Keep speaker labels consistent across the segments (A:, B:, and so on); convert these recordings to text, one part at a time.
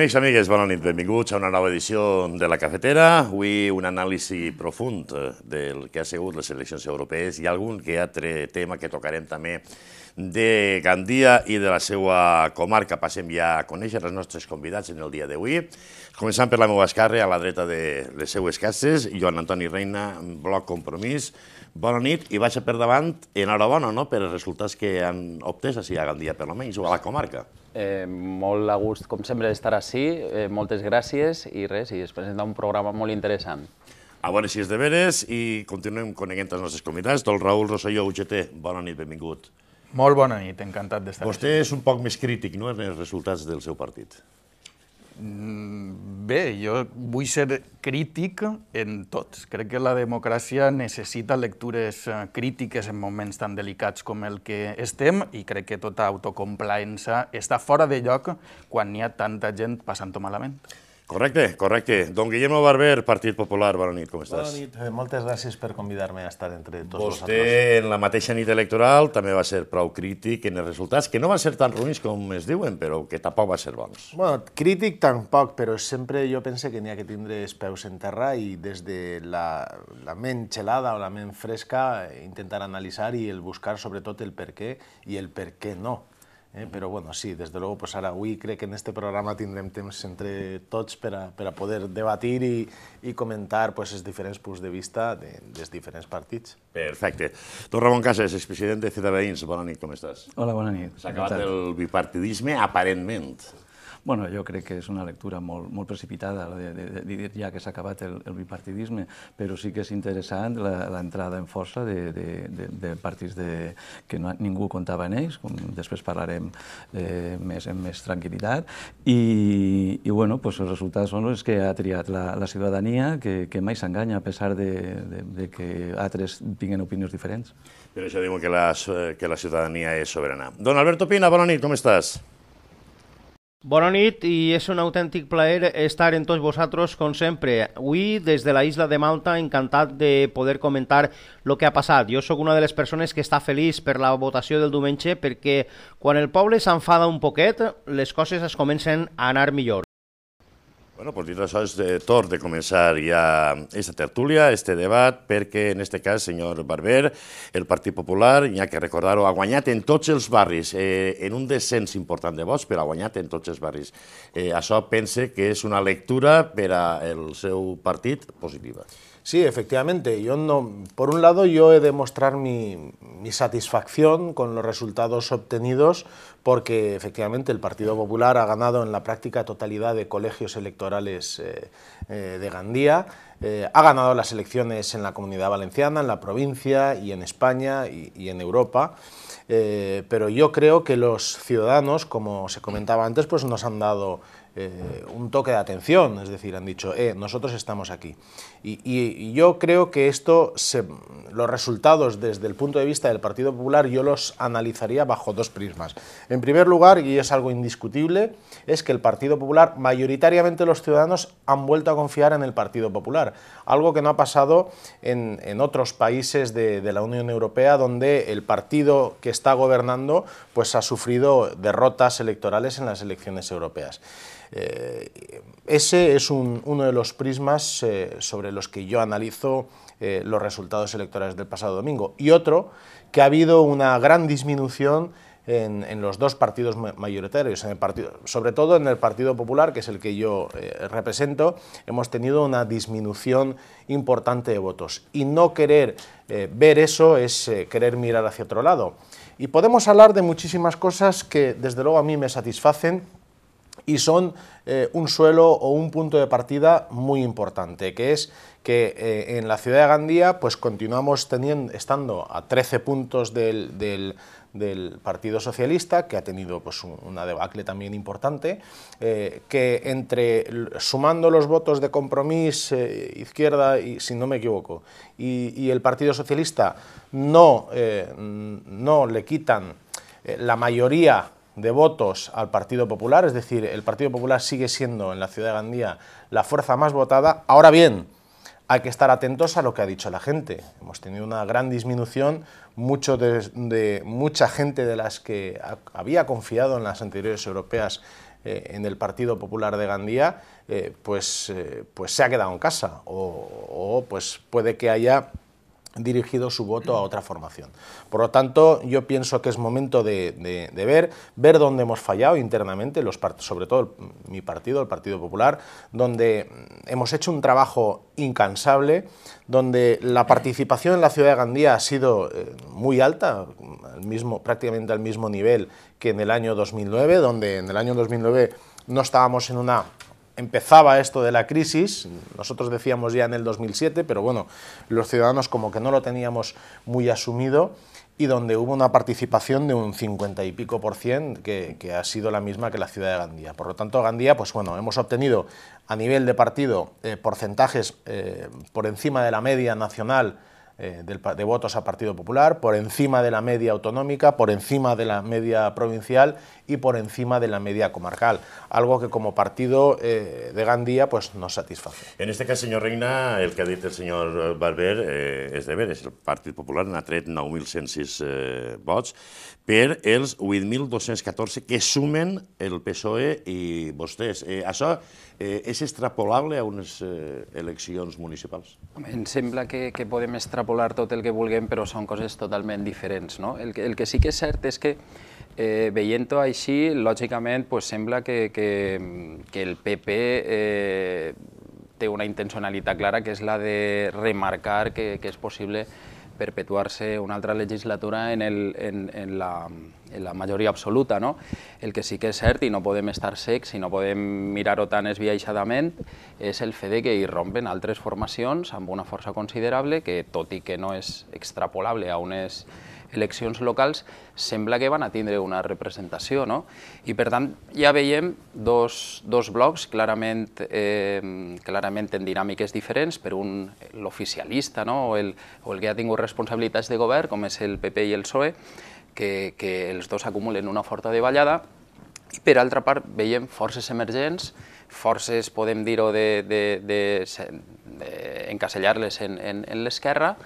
A: Amics i amigues, bona nit, benvinguts a una nova edició de La Cafetera. Avui un anàlisi profund eh, del que ha sigut les eleccions europees i algun que altre tema que tocarem també de Gandia i de la seva comarca. Passem ja a conèixer els nostres convidats en el dia d'avui. Començant per la meva escàrrea, a la dreta de les seues cases, Joan Antoni Reina, Bloc Compromís. Bona nit i baixa per davant, enhorabona no? per els resultats que han obtès a Gandia, per almenys, o a la comarca. Eh, molt a gust, com sempre, d'estar així. Eh, moltes gràcies i res, i es presenta un programa molt interessant. A veure si és de veres i continuem coneguent els nostres convidats. Del Raül Rosselló, UGT, bona nit, benvingut.
B: Molt bona nit, encantat d'estar aquí. Vostè és un poc més crític, no?,
A: en els resultats
B: del seu partit. Mm, bé, jo vull ser crític en tot. Crec que la democràcia necessita lectures eh, crítiques en moments tan delicats com el que estem i crec que tota autocomplaença està fora de lloc quan hi ha tanta gent passant-ho malament. Correcte, correcte. Don Guillermo Barber, Partit Popular, bona nit, com estàs?
C: Bona nit, eh, moltes gràcies per convidar-me a estar entre tots Vostè, vosaltres. Vostè,
A: en la mateixa nit electoral, també va ser prou crític en els resultats, que no van ser tan ruïns com es diuen, però que tampoc va ser bons.
C: Bueno, crític tampoc, però sempre jo pense que n'hi ha que tindre els peus en terra i des de la, la ment gelada o la ment fresca intentar analitzar i el buscar sobretot el per què i el per què no Eh, però bueno, sí, des de luego, pues ara avui crec que en este programa tindrem temps entre tots per a, per a poder debatir i,
A: i comentar pues, els diferents punts de vista de, dels diferents partits. Perfecte. Don Ramon Casas, expresident de Ciutadans, bona nit, com estàs?
D: Hola, bona nit. S'ha acabat el
A: bipartidisme,
D: aparentment. Bueno, jo crec que és una lectura molt, molt precipitada, de, de, de dir ja que s'ha acabat el, el bipartidisme, però sí que és interessant l'entrada en força de, de, de, de partits de, que no, ningú comptava en ells, com després parlarem eh, més, amb més tranquil·litat, i, i bueno, pues, els resultats són els que ha triat la, la ciutadania, que, que mai s'enganya, a pesar de, de, de que altres tinguin opinions diferents.
A: Per això diuen que, la, que la ciutadania és soberana. Don Alberto Pina, bona nit, com estàs?
E: Bona nit i és un autèntic plaer estar en tots vosaltres com sempre. Avui des de la isla de Malta encantat de poder comentar el que ha passat. Jo sóc una de les persones que està feliç per la votació del diumenge perquè quan el poble s'enfada un poquet les coses es comencen
A: a anar millor. Bueno, pues dit això, és de torn de començar ja aquesta tertúlia, este debat, perquè en este cas, senyor Barber, el Partit Popular, hi ha que recordar-ho, ha guanyat en tots els barris, eh, en un descens important de vots, però ha guanyat en tots els barris. Eh, això pense que és una lectura per al seu partit positiva. Sí, efectivamente. Yo no, por un lado, yo he de mostrar mi,
C: satisfacción con los resultados obtenidos, porque efectivamente el Partido Popular ha ganado en la práctica totalidad de colegios electorales eh, eh, de Gandía, eh, ha ganado las elecciones en la Comunidad Valenciana, en la provincia y en España y, en Europa. pero yo creo que los ciudadanos, como se comentaba antes, pues nos han dado un toque de atención, es decir, han dicho, nosotros estamos aquí. Y, yo creo que esto, los resultados desde el punto de vista del Partido Popular, yo los analizaría bajo dos prismas. En primer lugar, y es algo indiscutible, es que el Partido Popular, mayoritariamente los ciudadanos, han vuelto a confiar en el Partido Popular. Algo que no ha pasado en, otros países de, la Unión Europea, donde el partido que está gobernando pues, ha sufrido derrotas electorales en las elecciones europeas. Eh, ese es uno de los prismas eh, sobre los que yo analizo eh, los resultados electorales del pasado domingo, y otro que ha habido una gran disminución en, los dos partidos mayoritarios, en el partido, sobre todo en el Partido Popular, que es el que yo eh, represento, hemos tenido una disminución importante de votos. Y no querer eh, ver eso es querer mirar hacia otro lado. Y podemos hablar de muchísimas cosas que desde luego a mí me satisfacen y son eh, un suelo o un punto de partida muy importante, que es que eh, en la ciudad de Gandía pues continuamos teniendo, estando a 13 puntos del, Partido Socialista, que ha tenido pues, una debacle también importante, eh, que entre sumando los votos de compromiso izquierda, y, si no me equivoco, y, el Partido Socialista no, no le quitan la mayoría de votos al Partido Popular, es decir, el Partido Popular sigue siendo en la ciudad de Gandía la fuerza más votada. Ahora bien, hay que estar atentos a lo que ha dicho la gente. Hemos tenido una gran disminución, mucho de, mucha gente de las que había confiado en las anteriores europeas eh, en el Partido Popular de Gandía, eh, pues, eh, pues se ha quedado en casa o, o pues puede que haya dirigido su voto a otra formación. Por lo tanto, yo pienso que es momento de, ver, ver dónde hemos fallado internamente, sobre todo mi partido, el Partido Popular, donde hemos hecho un trabajo incansable, donde la participación en la ciudad de Gandía ha sido eh, muy alta, al mismo, prácticamente al mismo nivel que en el año 2009, donde en el año 2009 no estábamos en una empezaba esto de la crisis, nosotros decíamos ya en el 2007, pero bueno, los ciudadanos como que no lo teníamos muy asumido y donde hubo una participación de un 50 y pico por cien que, ha sido la misma que la ciudad de Gandía. Por lo tanto, Gandía, pues bueno, hemos obtenido a nivel de partido eh, porcentajes eh, por encima de la media nacional eh, de votos a Partido Popular, por encima de la media autonómica, por encima de la media provincial y por encima de la media comarcal, algo que como partido eh, de Gandía pues nos satisface.
A: En este caso, señor Reina, el que dice el señor Barber es eh, de de es El Partido Popular en tret 9.106 eh, votos, per els 8.214 que sumen el PSOE y vostès. Eh, això eh, és extrapolable a unes eh, eleccions municipals?
F: em sembla que, que podem extrapolar tot el que vulguem, però són coses totalment diferents. No? El, que, el que sí que és cert és que eh, veient-ho així, lògicament, pues, sembla que, que, que el PP eh, té una intencionalitat clara, que és la de remarcar que, que és possible perpetuar-se una altra legislatura en, el, en, en la la majoria absoluta, no? El que sí que és cert, i no podem estar secs i no podem mirar-ho tan esbiaixadament, és el fet que hi rompen altres formacions amb una força considerable que, tot i que no és extrapolable a unes eleccions locals, sembla que van a tindre una representació. No? I per tant, ja veiem dos, dos blocs clarament, eh, clarament en dinàmiques diferents, per un l'oficialista no? o, el, o el que ha tingut responsabilitats de govern, com és el PP i el PSOE, que, que els dos acumulen una forta davallada i per altra part veiem forces emergents, forces, podem dir-ho, d'encasellar-les de, de, de, en, en, en l'esquerra,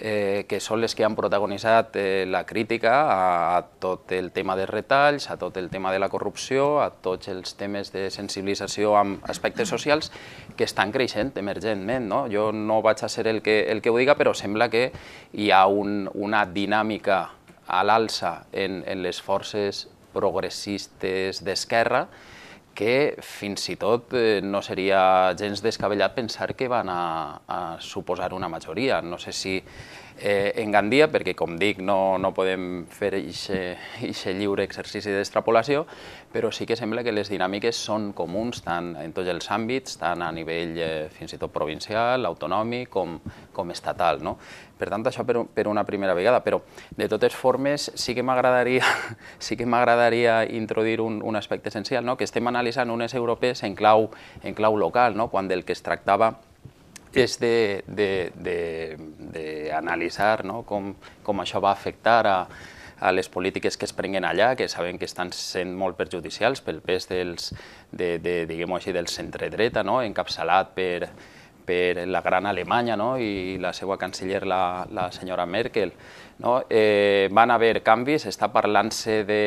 F: eh, que són les que han protagonitzat eh, la crítica a, a tot el tema dels retalls, a tot el tema de la corrupció, a tots els temes de sensibilització amb aspectes socials que estan creixent emergentment. No? Jo no vaig a ser el que, el que ho diga, però sembla que hi ha un, una dinàmica a l'alça en, en les forces progressistes d'esquerra, que fins i tot eh, no seria gens descabellat pensar que van a, a suposar una majoria. No sé si eh, en Gandia, perquè com dic no, no podem fer aquest lliure exercici d'extrapolació, però sí que sembla que les dinàmiques són comuns tant en tots els àmbits, tant a nivell eh, fins i tot provincial, autonòmic, com, com estatal. No? Per tant, això per, per una primera vegada, però de totes formes sí que m'agradaria sí que m'agradaria introduir un, un aspecte essencial, no? que estem analitzant unes europees en clau, en clau local, no? quan del que es tractava és d'analitzar no? com, com això va afectar a, a les polítiques que es prenguen allà, que sabem que estan sent molt perjudicials pel pes dels, de, de, diguem-ho així, del centre dreta, no? encapçalat per, per la gran Alemanya no? i la seva canciller, la, la senyora Merkel. No? Eh, van haver canvis, està parlant-se de,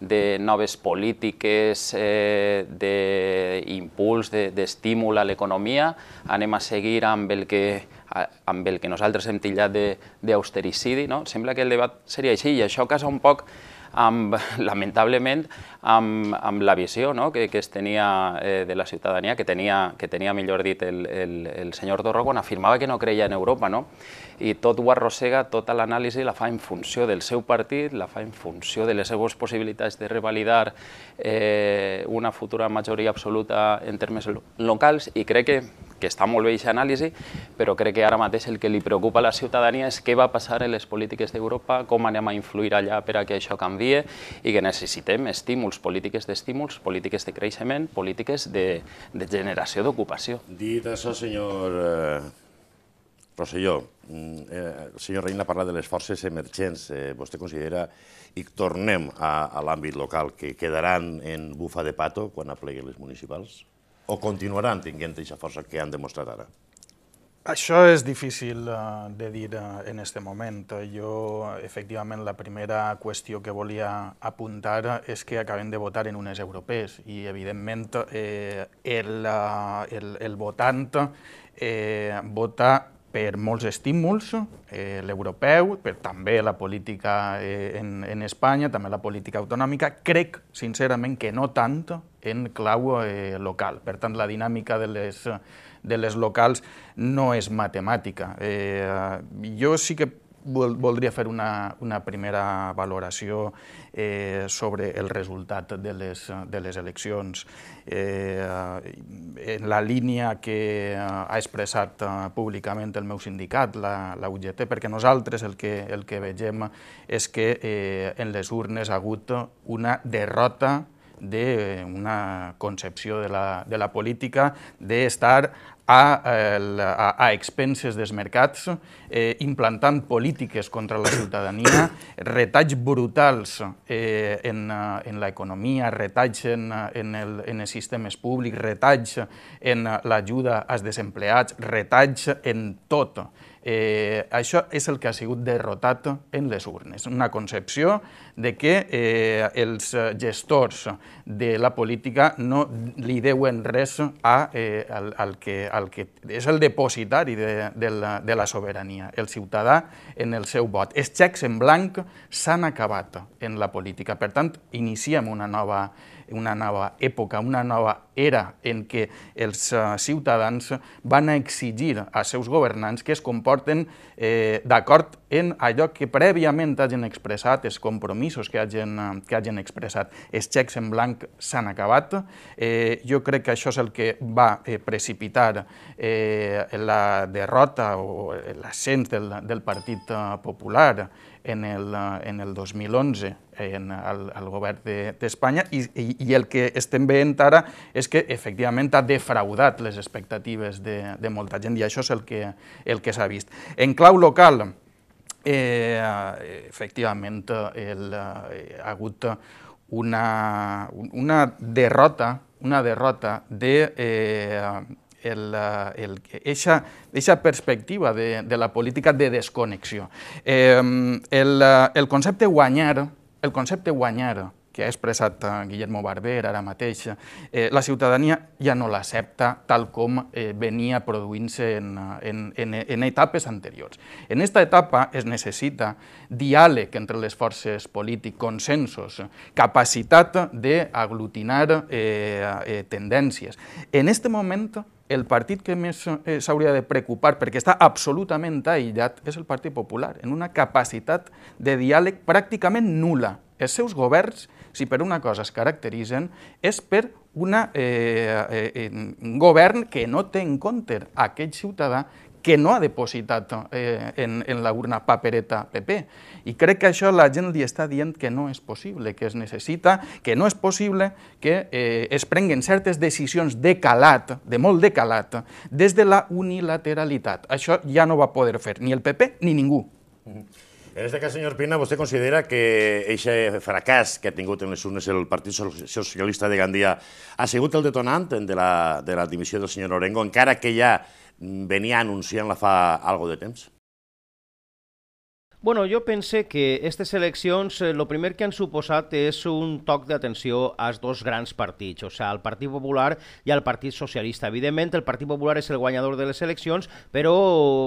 F: de noves polítiques, eh, d'impuls, de, d'estímul a l'economia. Anem a seguir amb el que, amb el que nosaltres hem tillat d'austericidi. No? Sembla que el debat seria així i això casa un poc amb, lamentablement, amb, amb la visió no? que, que es tenia eh, de la ciutadania, que tenia, que tenia millor dit el, el, el senyor Torró quan afirmava que no creia en Europa. No? I tot ho arrossega, tota l'anàlisi la fa en funció del seu partit, la fa en funció de les seves possibilitats de revalidar eh, una futura majoria absoluta en termes locals i crec que que està molt bé aquesta anàlisi, però crec que ara mateix el que li preocupa a la ciutadania és què va passar en les polítiques d'Europa, com anem a influir allà per a que això canvie i que necessitem estímuls, polítiques d'estímuls,
A: polítiques de creixement, polítiques de, de generació d'ocupació. Dit això, senyor eh, Rosselló, mm, el eh, senyor Reina parla de les forces emergents. Eh, vostè considera, i tornem a, a l'àmbit local, que quedaran en bufa de pato quan apleguen les municipals? o continuaran tinguent aquesta força que han demostrat ara?
B: Això és difícil eh, de dir eh, en aquest moment. Jo, efectivament, la primera qüestió que volia apuntar és que acabem de votar en unes europees i, evidentment, eh, el, eh, el, el votant eh, vota per molts estímuls, eh, l'europeu, per també la política eh, en, en Espanya, també la política autonòmica. Crec, sincerament, que no tant en clau eh, local. Per tant, la dinàmica de les, de les locals no és matemàtica. Eh, jo sí que voldria fer una, una primera valoració eh, sobre el resultat de les, de les eleccions. Eh, en la línia que eh, ha expressat eh, públicament el meu sindicat, la, la UGT, perquè nosaltres el que, el que vegem és que eh, en les urnes ha hagut una derrota d'una eh, concepció de la, de la política d'estar a, a, a expenses dels mercats, eh, implantant polítiques contra la ciutadania, retalls brutals eh, en, eh, en l'economia, retalls en, en, el, en els sistemes públics, retalls en eh, l'ajuda als desempleats, retalls en tot. Eh, això és el que ha sigut derrotat en les urnes, una concepció de que eh, els eh, gestors de la política no li deuen res a, eh, al, al, que, al que és el depositari de, de, la, de la sobirania, el ciutadà en el seu vot. Els xecs en blanc s'han acabat en la política, per tant, iniciem una nova una nova època, una nova era en què els eh, ciutadans van a exigir als seus governants que es comporten eh, d'acord en allò que prèviament hagin expressat, els compromisos que hagin, eh, que hagin expressat. Els xecs en blanc s'han acabat. Eh, jo crec que això és el que va eh, precipitar eh, la derrota o l'ascens del, del Partit eh, Popular en el, en el 2011 en al, al govern d'Espanya de, i, i, i el que estem veient ara és que efectivament ha defraudat les expectatives de, de molta gent i això és el que, el que s'ha vist. En clau local, eh, efectivament, el, eh, ha hagut una, una derrota una derrota de eh, el, el, eixa, eixa perspectiva de, de la política de desconnexió. Eh, el, el concepte guanyar el concepte guanyar que ha expressat eh, Guillermo Barber ara mateix, eh, la ciutadania ja no l'accepta tal com eh, venia produint-se en, en, en, en etapes anteriors. En aquesta etapa es necessita diàleg entre les forces polítiques, consensos, capacitat d'aglutinar eh, eh, tendències. En aquest moment el partit que més eh, s'hauria de preocupar, perquè està absolutament aïllat, és el Partit Popular, en una capacitat de diàleg pràcticament nula. Els seus governs si per una cosa es caracteritzen, és per una, eh, eh, un govern que no té en compte aquell ciutadà que no ha depositat eh, en, en la urna papereta PP. I crec que això la gent li està dient que no és possible, que es necessita, que no és possible que eh, es prenguen certes decisions de calat, de molt de calat, des de la unilateralitat. Això ja no va poder fer ni el PP ni ningú. Mm
A: -hmm. En aquest cas, senyor Pina, vostè considera que aquest fracàs que ha tingut en les urnes el Partit Socialista de Gandia ha sigut el detonant de la, de la dimissió del senyor Orengo, encara que ja venia anunciant-la fa algo de temps?
E: Bueno, jo pense que aquestes eleccions el eh, primer que han suposat és un toc d'atenció als dos grans partits, o sigui, al Partit Popular i al Partit Socialista. Evidentment, el Partit Popular és el guanyador de les eleccions, però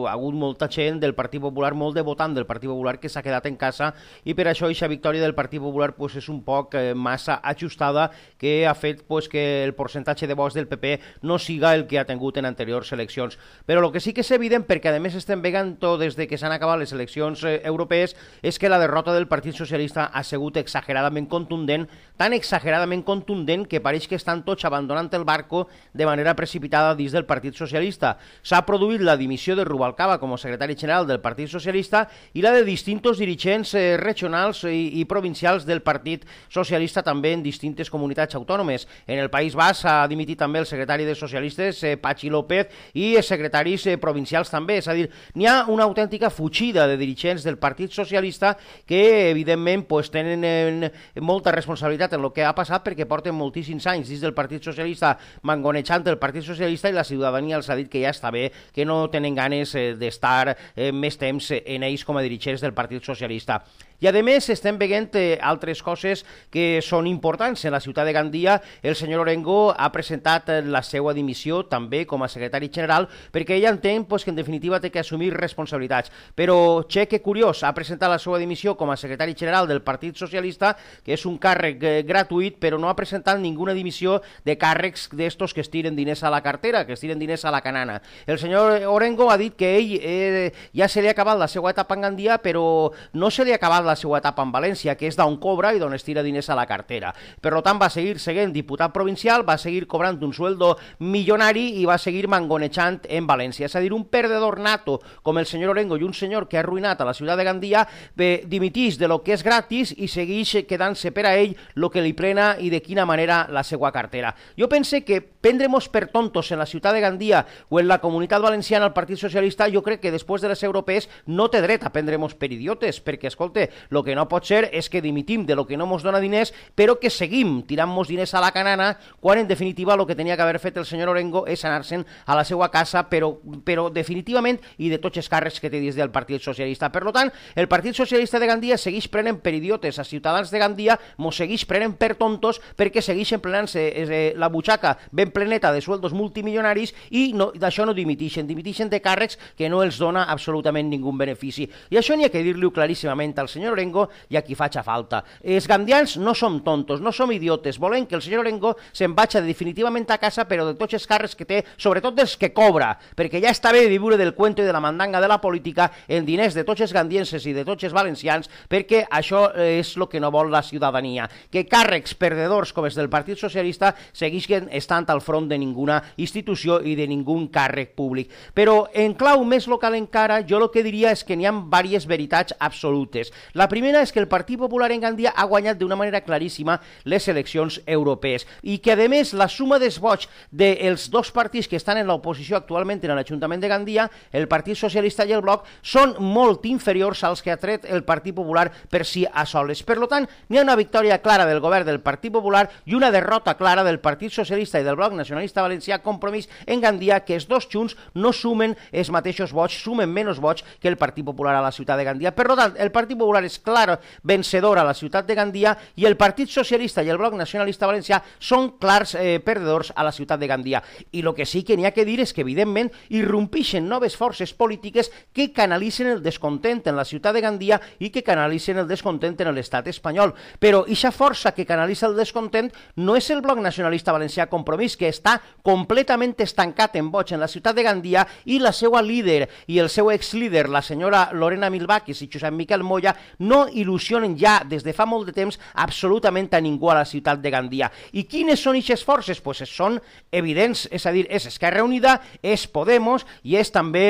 E: ha hagut molta gent del Partit Popular, molt de votant del Partit Popular que s'ha quedat en casa i per això aquesta victòria del Partit Popular pues, és un poc eh, massa ajustada que ha fet pues, que el percentatge de vots del PP no siga el que ha tingut en anteriors eleccions. Però el que sí que és evident, perquè a més estem veient des de que s'han acabat les eleccions eh, europees és que la derrota del Partit Socialista ha sigut exageradament contundent, tan exageradament contundent que pareix que estan tots abandonant el barco de manera precipitada dins del Partit Socialista. S'ha produït la dimissió de Rubalcaba com a secretari general del Partit Socialista i la de distintos dirigents eh, regionals i, i provincials del Partit Socialista també en distintes comunitats autònomes. En el País Basc ha dimitit també el secretari de Socialistes, eh, Pachi López, i els secretaris eh, provincials també. És a dir, n'hi ha una autèntica fugida de dirigents del del Partit Socialista que, evidentment, pues, tenen en, en molta responsabilitat en el que ha passat perquè porten moltíssims anys dins del Partit Socialista mangonejant el Partit Socialista i la ciutadania els ha dit que ja està bé, que no tenen ganes eh, d'estar eh, més temps en ells com a dirigents del Partit Socialista. I a més estem veient eh, altres coses que són importants. En la ciutat de Gandia el senyor Orengo ha presentat eh, la seva dimissió també com a secretari general perquè ell entén pues, que en definitiva té que assumir responsabilitats. Però, che, que curiós, Callós ha presentat la seva dimissió com a secretari general del Partit Socialista, que és un càrrec eh, gratuït, però no ha presentat ninguna dimissió de càrrecs d'estos que estiren diners a la cartera, que estiren diners a la canana. El senyor Orengo ha dit que ell eh, ja se li ha acabat la seva etapa en Gandia, però no se li ha acabat la seva etapa en València, que és d'on cobra i d'on estira diners a la cartera. Per tant, va seguir seguint diputat provincial, va seguir cobrant un sueldo milionari i va seguir mangonejant en València. És a dir, un perdedor nato com el senyor Orengo i un senyor que ha arruïnat a la ciutat de Gandia bé, dimitís de lo que és gratis i segueix quedant-se per a ell lo que li prena i de quina manera la seva cartera. Jo pense que prendremos per tontos en la ciutat de Gandia o en la comunitat valenciana el Partit Socialista, jo crec que després de les europees no té dret a prendremos per idiotes, perquè, escolte, el que no pot ser és que dimitim de lo que no mos dona diners, però que seguim tirant-nos diners a la canana, quan en definitiva el que tenia que haver fet el senyor Orengo és anar-se'n a la seva casa, però, però definitivament i de tots els càrrecs que té des del Partit Socialista. Per tant, tant, el Partit Socialista de Gandia segueix prenent per idiotes a ciutadans de Gandia, mos segueix prenent per tontos perquè segueixen plenant-se eh, eh, la butxaca ben pleneta de sueldos multimilionaris i no, d'això no dimitixen, dimitixen de càrrecs que no els dona absolutament ningú benefici. I això n'hi ha que dir-li-ho claríssimament al senyor Orengo i a qui faci falta. Els gandians no som tontos, no som idiotes, volem que el senyor Orengo se'n vagi definitivament a casa, però de tots els càrrecs que té, sobretot dels que cobra, perquè ja està bé de viure del cuento i de la mandanga de la política en diners de tots els gandians independienses i de tots els valencians perquè això eh, és el que no vol la ciutadania, que càrrecs perdedors com els del Partit Socialista segueixen estant al front de ninguna institució i de ningun càrrec públic. Però en clau més local encara, jo el que diria és que n'hi ha diverses veritats absolutes. La primera és que el Partit Popular en Gandia ha guanyat d'una manera claríssima les eleccions europees i que, a més, la suma d'esboig dels dos partits que estan en l'oposició actualment en l'Ajuntament de Gandia, el Partit Socialista i el Bloc, són molt inferiors superiors als que ha tret el Partit Popular per si a soles. Per tant, n'hi ha una victòria clara del govern del Partit Popular i una derrota clara del Partit Socialista i del Bloc Nacionalista Valencià Compromís en Gandia, que els dos junts no sumen els mateixos vots, sumen menys vots que el Partit Popular a la ciutat de Gandia. Per tant, el Partit Popular és clar vencedor a la ciutat de Gandia i el Partit Socialista i el Bloc Nacionalista Valencià són clars eh, perdedors a la ciutat de Gandia. I el que sí que n'hi ha que dir és que, evidentment, irrompixen noves forces polítiques que canalitzen el descontent descontent en la ciutat de Gandia i que canalitzen el descontent en l'estat espanyol. Però ixa força que canalitza el descontent no és el bloc nacionalista valencià compromís, que està completament estancat en boig en la ciutat de Gandia i la seva líder i el seu exlíder, la senyora Lorena Milbaquis i Josep Miquel Moya, no il·lusionen ja des de fa molt de temps absolutament a ningú a la ciutat de Gandia. I quines són ixes forces? Pues són evidents, és a dir, és Esquerra Unida, és Podemos i és també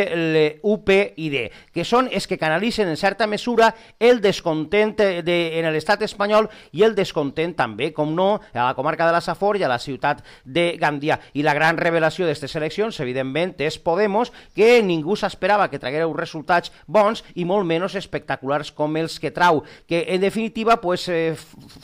E: l'UPID, que són els que canalitzen canalitzen en certa mesura el descontent de, en l'estat espanyol i el descontent també, com no, a la comarca de la Safor i a la ciutat de Gandia. I la gran revelació d'aquestes eleccions, evidentment, és Podemos, que ningú s'esperava que uns resultats bons i molt menys espectaculars com els que trau, que en definitiva pues, eh,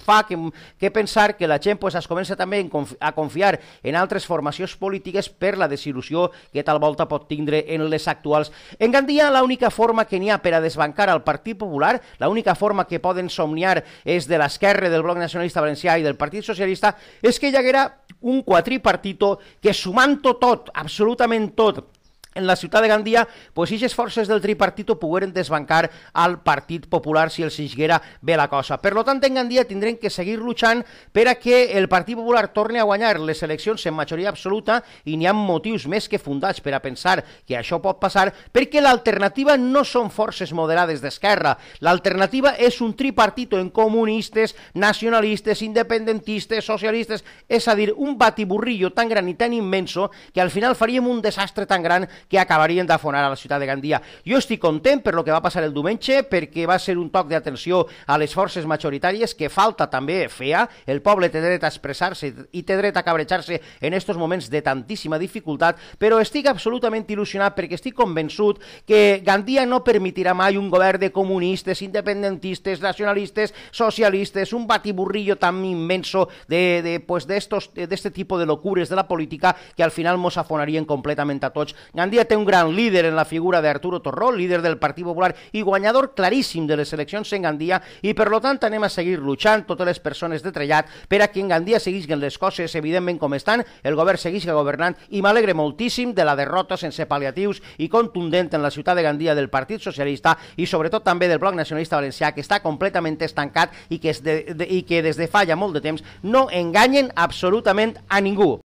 E: fa que, que pensar que la gent pues, es comença també a confiar en altres formacions polítiques per la desil·lusió que tal volta pot tindre en les actuals. En Gandia l'única forma que n'hi ha per a desbancar al Partit Popular. L'única forma que poden somniar és de l'esquerra, del Bloc Nacionalista Valencià i del Partit Socialista és que hi haguera un quatripartito que sumant-ho tot, absolutament tot, en la ciutat de Gandia, pues, aquestes forces del tripartit ho pogueren desbancar al Partit Popular si els siguera bé la cosa. Per lo tant, en Gandia tindrem que seguir luchant per a que el Partit Popular torni a guanyar les eleccions en majoria absoluta i n'hi ha motius més que fundats per a pensar que això pot passar perquè l'alternativa no són forces moderades d'esquerra. L'alternativa és un tripartit en comunistes, nacionalistes, independentistes, socialistes, és a dir, un batiburrillo tan gran i tan immenso que al final faríem un desastre tan gran que acabarien d'afonar a la ciutat de Gandia. Jo estic content per lo que va passar el diumenge, perquè va ser un toc d'atenció a les forces majoritàries que falta també fea, eh? El poble té dret a expressar-se i té dret a cabrejar-se en aquests moments de tantíssima dificultat, però estic absolutament il·lusionat perquè estic convençut que Gandia no permetirà mai un govern de comunistes, independentistes, nacionalistes, socialistes, un batiburrillo tan immenso de, de, pues de, estos, de este tipo de locures de la política que al final mos afonarien completament a tots. Gandia Gandia té un gran líder en la figura d'Arturo Torró, líder del Partit Popular i guanyador claríssim de les eleccions en Gandia, i per lo tant anem a seguir luchant totes les persones de Trellat per a que en Gandia seguisquen les coses evidentment com estan, el govern seguisca governant i m'alegre moltíssim de la derrota sense paliatius i contundent en la ciutat de Gandia del Partit Socialista i sobretot també del Bloc Nacionalista Valencià que està completament estancat i que, es de, de, i que des de fa ja molt de temps no enganyen absolutament a ningú.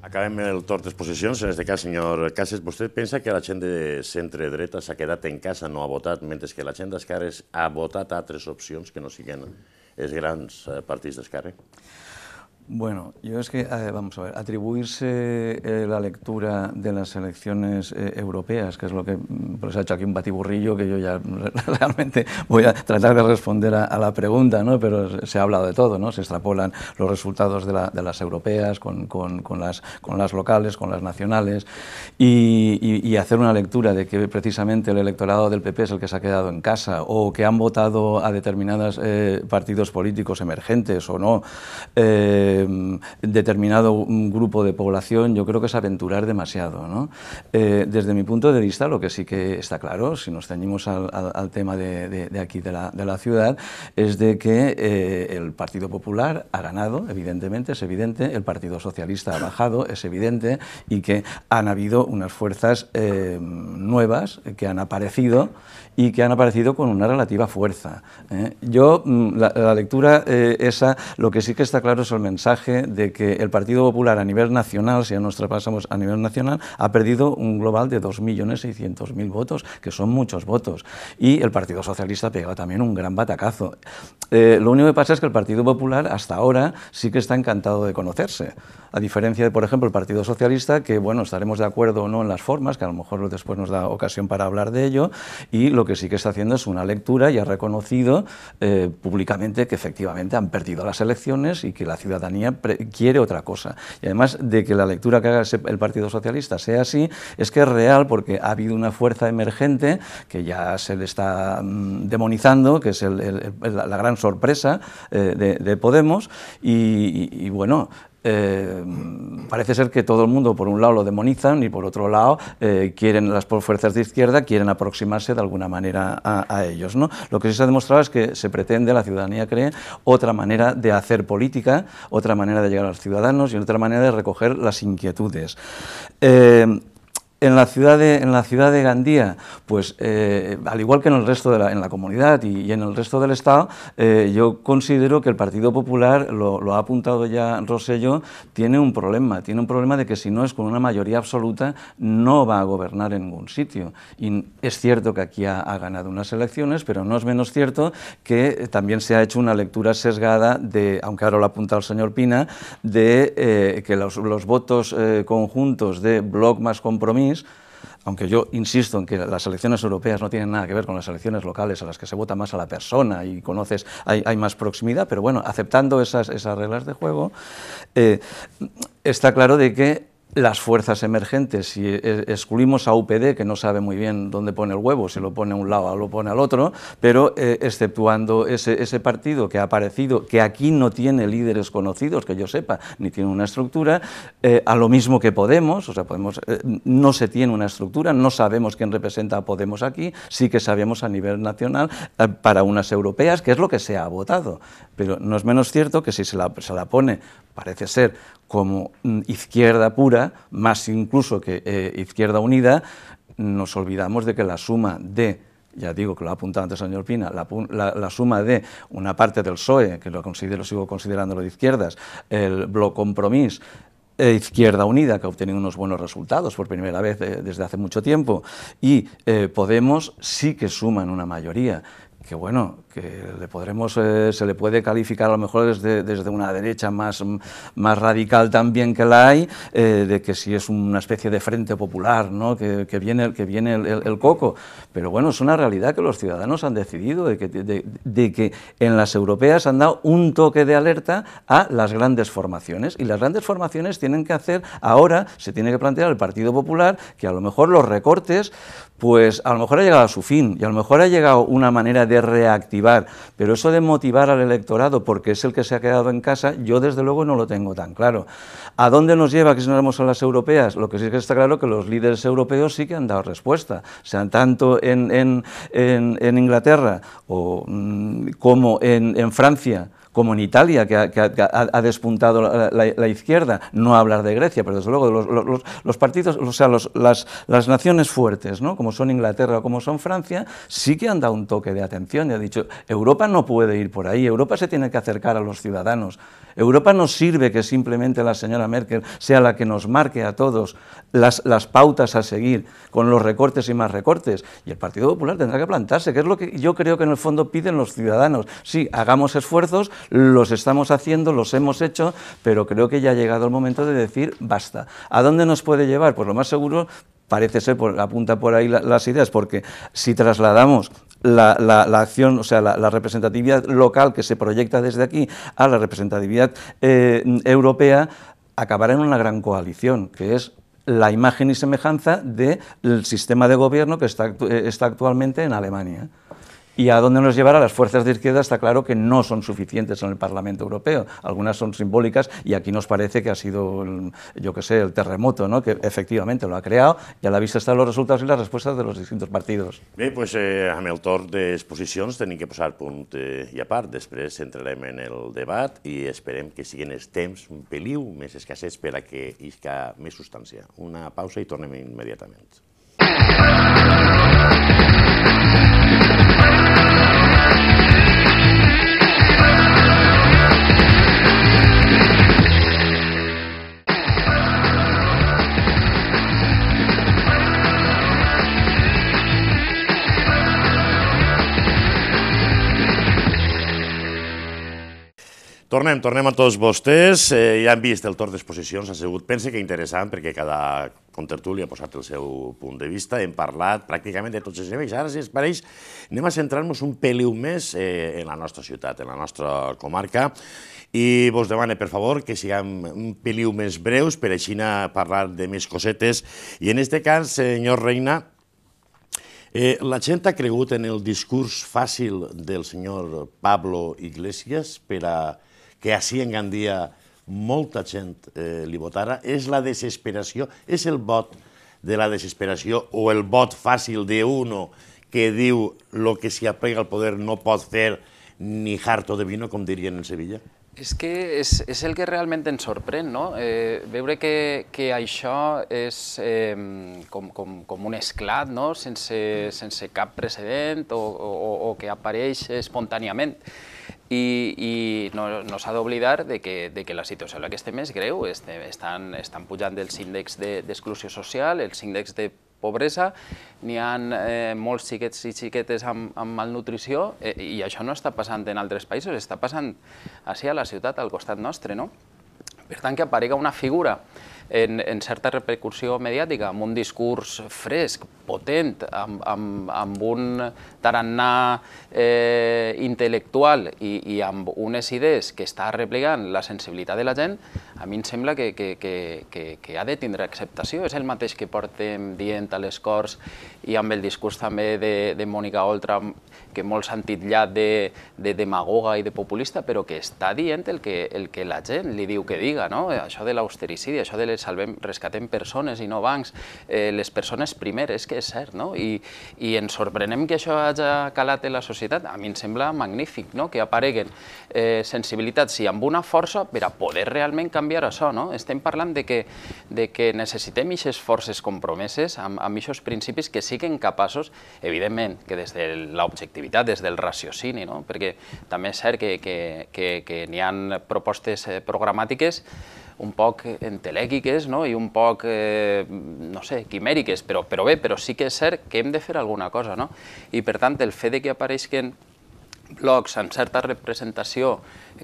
A: Acabem el torn d'exposicions. En aquest cas, senyor Cases, vostè pensa que la gent de centre-dreta s'ha quedat en casa, no ha votat, mentre que la gent d'esquerres ha votat altres opcions que no siguin els grans eh, partits d'esquerra?
D: Bueno, yo es que, vamos a ver, atribuirse eh, la lectura de las elecciones eh, europeas, que es lo que pues, ha hecho aquí un batiburrillo, que yo ya realmente voy a tratar de responder a, la pregunta, ¿no? pero se ha hablado de todo, ¿no? se extrapolan los resultados de, las europeas con, con, las, con las locales, con las nacionales, y, y, hacer una lectura de que precisamente el electorado del PP es el que se ha quedado en casa o que han votado a determinados eh, partidos políticos emergentes o no Em, determinado grupo de población, yo creo que es aventurar demasiado. Eh, desde mi punto de vista, lo que sí que está claro, si nos ceñimos al, tema de, aquí, de la, ciudad, es de que eh, el Partido Popular ha ganado, evidentemente, es evidente, el Partido Socialista ha bajado, es evidente, y que han habido unas fuerzas em, nuevas que han aparecido y que han aparecido con una relativa fuerza. ¿eh? Yo, mm, la, lectura eh, esa, lo que sí que está claro es el mensaje de que el Partido Popular a nivel nacional, si ya nos traspasamos a nivel nacional, ha perdido un global de 2.600.000 votos, que son muchos votos. Y el Partido Socialista ha pegado también un gran batacazo. Eh, lo único que pasa es que el Partido Popular hasta ahora sí que está encantado de conocerse. A diferencia de, por ejemplo, el Partido Socialista, que, bueno, estaremos de acuerdo o no en las formas, que a lo mejor después nos da ocasión para hablar de ello, y lo que que sí que está haciendo es una lectura y ha reconocido eh, públicamente que efectivamente han perdido las elecciones y que la ciudadanía quiere otra cosa. Y además de que la lectura que haga el Partido Socialista sea así, es que es real porque ha habido una fuerza emergente que ya se le está mm, demonizando, que es la gran sorpresa eh, de, Podemos, y bueno, eh, parece ser que todo el mundo, por un lado, lo demonizan y por otro lado, eh, quieren las fuerzas de izquierda quieren aproximarse de alguna manera a, ellos. ¿no? Lo que sí se ha demostrado es que se pretende, la ciudadanía cree, otra manera de hacer política, otra manera de llegar a los ciudadanos y otra manera de recoger las inquietudes. Eh, en la ciudad de, en la ciudad de Gandía, pues eh, al igual que en el resto de la, en la comunidad y, en el resto del Estado, eh, yo considero que el Partido Popular, lo, ha apuntado ya Rosello, tiene un problema, tiene un problema de que si no es con una mayoría absoluta, no va a gobernar en ningún sitio. Y es cierto que aquí ha, ganado unas elecciones, pero no es menos cierto que eh, también se ha hecho una lectura sesgada de, aunque ahora lo ha apuntado el señor Pina, de que los, votos conjuntos de Bloc más Compromiso aunque yo insisto en que las elecciones europeas no tienen nada que ver con las elecciones locales, a las que se vota más a la persona y conoces, hay, más proximidad, pero bueno, aceptando esas, reglas de juego, eh, está claro de que las fuerzas emergentes, si excluimos a UPD, que no sabe muy bien dónde pone el huevo, si lo pone a un lado o lo pone al otro, pero eh, exceptuando ese, partido que ha aparecido, que aquí no tiene líderes conocidos, que yo sepa, ni tiene una estructura, eh, a lo mismo que Podemos, o sea, Podemos eh, no se tiene una estructura, no sabemos quién representa a Podemos aquí, sí que sabemos a nivel nacional para unas europeas, que es lo que se ha votado, pero no es menos cierto que si se la, se la pone parece ser como mm, izquierda pura, más incluso que eh, izquierda unida, nos olvidamos de que la suma de ya digo que lo ha apuntado antes el señor Pina, la, suma de una parte del PSOE, que lo lo sigo lo de izquierdas, el Bloco Compromís, e Izquierda Unida, que ha obtenido unos buenos resultados por primera vez eh, desde hace mucho tiempo, y eh, Podemos sí que suman una mayoría, que bueno, que le podremos, eh, se le puede calificar a lo mejor desde, una derecha más, más radical también que la hay, eh, de que si es una especie de frente popular, ¿no? que, que viene, que viene el, coco. Pero bueno, es una realidad que los ciudadanos han decidido, de que, de, de que en las europeas han dado un toque de alerta a las grandes formaciones. Y las grandes formaciones tienen que hacer, ahora se tiene que plantear el Partido Popular, que a lo mejor los recortes, pues a lo mejor ha llegado a su fin y a lo mejor ha llegado una manera de reactivar pero eso de motivar al electorado porque es el que se ha quedado en casa, yo desde luego no lo tengo tan claro. ¿A dónde nos lleva que si no a las europeas? Lo que sí que está claro es que los líderes europeos sí que han dado respuesta, sean tanto en, en, Inglaterra mm, como en Francia, como en Italia, que ha, despuntado la, izquierda, no hablar de Grecia, pero desde luego los, partidos, o sea, las, las, naciones fuertes, ¿no? como son Inglaterra o como son Francia, sí que han dado un toque de atención y ha dicho, Europa no puede ir por ahí, Europa se tiene que acercar a los ciudadanos, Europa no sirve que simplemente la señora Merkel sea la que nos marque a todos las, las pautas a seguir con los recortes y más recortes, y el Partido Popular tendrá que plantarse, que es lo que yo creo que en el fondo piden los ciudadanos, sí, hagamos esfuerzos, los estamos haciendo, los hemos hecho, pero creo que ya ha llegado el momento de decir basta. ¿A dónde nos puede llevar? Pues lo más seguro parece ser, apunta por ahí las ideas, porque si trasladamos la, acción, o sea, la, representatividad local que se proyecta desde aquí a la representatividad eh, europea, acabará en una gran coalición, que es la imagen y semejanza del sistema de gobierno que está eh, actualmente en Alemania. y a dónde nos llevará las fuerzas de izquierda está claro que no son suficientes en el Parlamento Europeo. Algunas son simbólicas y aquí nos parece que ha sido, el, yo qué sé, el terremoto, ¿no? que efectivamente lo ha creado y a la vista están los resultados y las respuestas de los distintos partidos.
A: Bé, pues eh, amb el torn d'exposicions tenim que posar punt eh, i a part. Després entrarem en el debat i esperem que siguin els temps un peliu més escassets per a que isca més substància. Una pausa i tornem immediatament. Tornem, tornem a tots vostès. Eh, ja hem vist el torn d'exposicions, ha sigut, pense que interessant, perquè cada contertuli ha posat el seu punt de vista, hem parlat pràcticament de tots els nivells. Ara, si es pareix, anem a centrar-nos un peliu més eh, en la nostra ciutat, en la nostra comarca, i vos demane, per favor, que siguem un peliu més breus per així parlar de més cosetes. I en este cas, senyor Reina, Eh, la gent ha cregut en el discurs fàcil del senyor Pablo Iglesias per a que així en Gandia molta gent eh, li votara, és la desesperació, és el vot de la desesperació o el vot fàcil de uno que diu lo que s'hi apega al poder no pot fer ni harto de vino, com dirien en Sevilla?
F: És que és, és el que realment ens sorprèn, no? Eh, veure que, que això és eh, com, com, com un esclat, no? sense, sense cap precedent o, o, o que apareix espontàniament i, i no, no s'ha d'oblidar de, que, de que la situació en la que estem és greu, este, estan, estan pujant els índexs d'exclusió de, social, els índexs de pobresa, n'hi ha eh, molts xiquets i xiquetes amb, amb malnutrició eh, i això no està passant en altres països, està passant així a la ciutat, al costat nostre, no? Per tant, que aparega una figura en, en certa repercussió mediàtica, amb un discurs fresc, potent, amb, amb, amb un tarannà eh, intel·lectual i, i amb unes idees que està replegant la sensibilitat de la gent, a mi em sembla que, que, que, que, que ha de tindre acceptació. És el mateix que portem dient a les Corts i amb el discurs també de, de Mònica Oltra, que molts han titllat de, de demagoga i de populista, però que està dient el que, el que la gent li diu que diga, no? això de l'austericidi, això de les salvem, rescatem persones i no bancs, eh, les persones primeres, que és cert, no? I, I ens sorprenem que això hagi calat en la societat, a mi em sembla magnífic, no? Que apareguen eh, sensibilitats i amb una força per a poder realment canviar això, no? Estem parlant de que, de que necessitem aquestes forces compromeses amb, amb aquests principis que siguin capaços, evidentment, que des de l'objectivitat, des del raciocini, no? Perquè també és cert que, que, que, que n'hi han propostes eh, programàtiques un poc entelèquiques no? i un poc, eh, no sé, quimèriques, però, però bé, però sí que és cert que hem de fer alguna cosa, no? I per tant, el fet de que apareixen blocs amb certa representació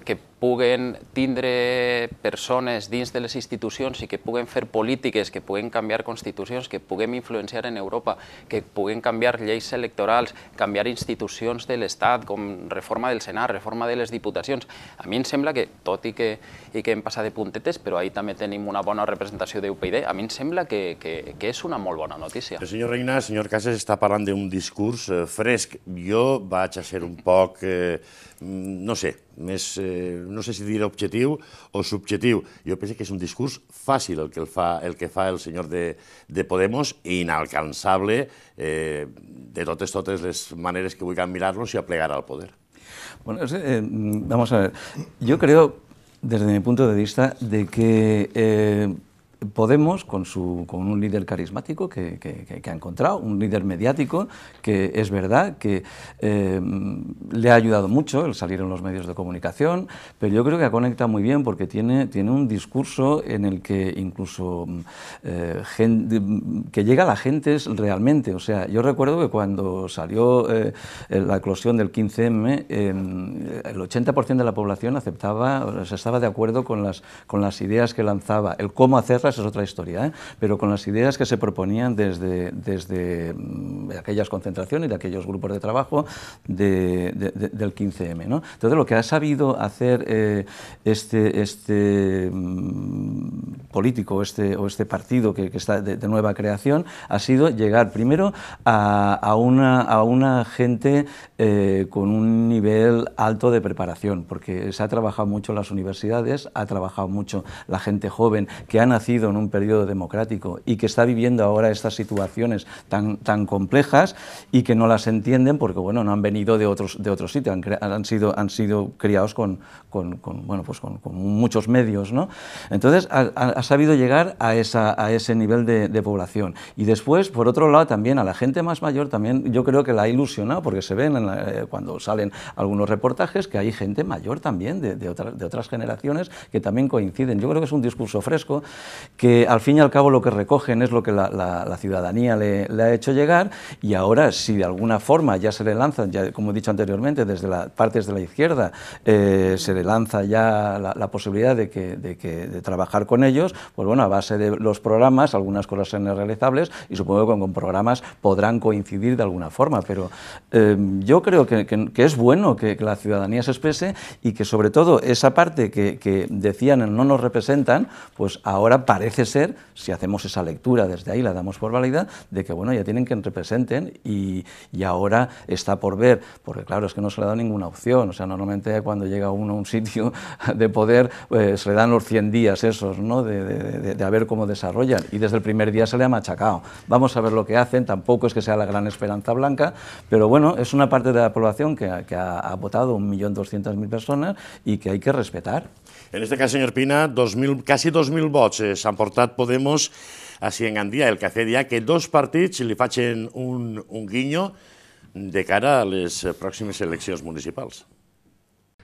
F: que puguen tindre persones dins de les institucions i que puguen fer polítiques, que puguen canviar constitucions, que puguem influenciar en Europa, que puguen canviar lleis electorals, canviar institucions de l'Estat, com reforma del Senat, reforma de les diputacions. A mi em sembla que, tot i que, i que hem passat de puntetes, però ahir també tenim una bona representació d'UPyD, a mi em sembla que, que, que és una molt bona notícia. El
A: senyor Reina, el senyor Casas està parlant d'un discurs eh, fresc. Jo vaig a ser un poc... Eh, no sé, més, eh, no sé si dir objectiu o subjectiu. Jo penso que és un discurs fàcil el que, el fa, el, que fa el senyor de, de Podemos, inalcançable eh, de totes, totes les maneres que vulguin mirar lo i aplegar al poder.
D: Bueno, eh, vamos a ver, yo creo, desde mi punto de vista, de que eh, Podemos, con, su, un líder carismático que, que, ha encontrado, un líder mediático que es verdad que eh, le ha ayudado mucho el salir en los medios de comunicación, pero yo creo que ha conectado muy bien porque tiene, tiene un discurso en el que incluso mm, eh, mm, que llega a la gente es realmente. O sea, yo recuerdo que cuando salió eh, la eclosión del 15M, em, el 80% de la población aceptaba, se estaba de acuerdo con las, con las ideas que lanzaba, el cómo hacerlas es otra historia, ¿eh? pero con las ideas que se proponían desde, desde mm, aquellas concentraciones, de aquellos grupos de trabajo del 15M. ¿no? Entonces, lo que ha sabido hacer eh, este, este mm, político este, o este partido que, está de, nueva creación ha sido llegar primero a, una, a una gente eh, con un nivel alto de preparación, porque se ha trabajado mucho las universidades, ha trabajado mucho la gente joven que ha nacido en un periodo democrático y que está viviendo ahora estas situaciones tan, tan complejas y que no las entienden porque bueno, no han venido de otros, de otros sitios, han, sido, han sido criados con, con, bueno, pues con, muchos medios. ¿no? Entonces ha, sabido llegar a, esa, a ese nivel de, población. Y después, por otro lado, también a la gente más mayor, también yo creo que la ha ilusionado porque se ven eh, cuando salen algunos reportajes que hay gente mayor también de, de, de otras generaciones que también coinciden. Yo creo que es un discurso fresco que al fin y al cabo lo que recogen es lo que la, ciudadanía le, ha hecho llegar y ahora si de alguna forma ya se le lanza... como he dicho anteriormente, desde las partes de la izquierda eh, se le lanza ya la, posibilidad de, que, trabajar con ellos, pues bueno, a base de los programas, algunas cosas son realizables y supongo que con programas podrán coincidir de alguna forma, pero eh, yo creo que, es bueno que, la ciudadanía se exprese y que sobre todo esa parte que, decían no nos representan, pues ahora parece ser, si hacemos esa lectura desde ahí, la damos por válida, de que bueno, ya tienen que representen y, ahora está por ver, porque claro, es que no se le da ninguna opción, o sea, normalmente cuando llega uno a un sitio de poder, pues, se le dan los 100 días esos, ¿no? De, a ver cómo desarrollan, y desde el primer día se le ha machacado. Vamos a ver lo que hacen, tampoco es que sea la gran esperanza blanca, pero bueno, es una parte de la población que, que ha, ha votado 1.200.000 personas y que hay que respetar.
A: En este cas, senyor Pina, 2000, quasi 2.000 vots eh, s'han portat Podemos a Ciengandia, el que hace dia que dos partits li facin un, un guinyo de cara a les eh, pròximes eleccions municipals.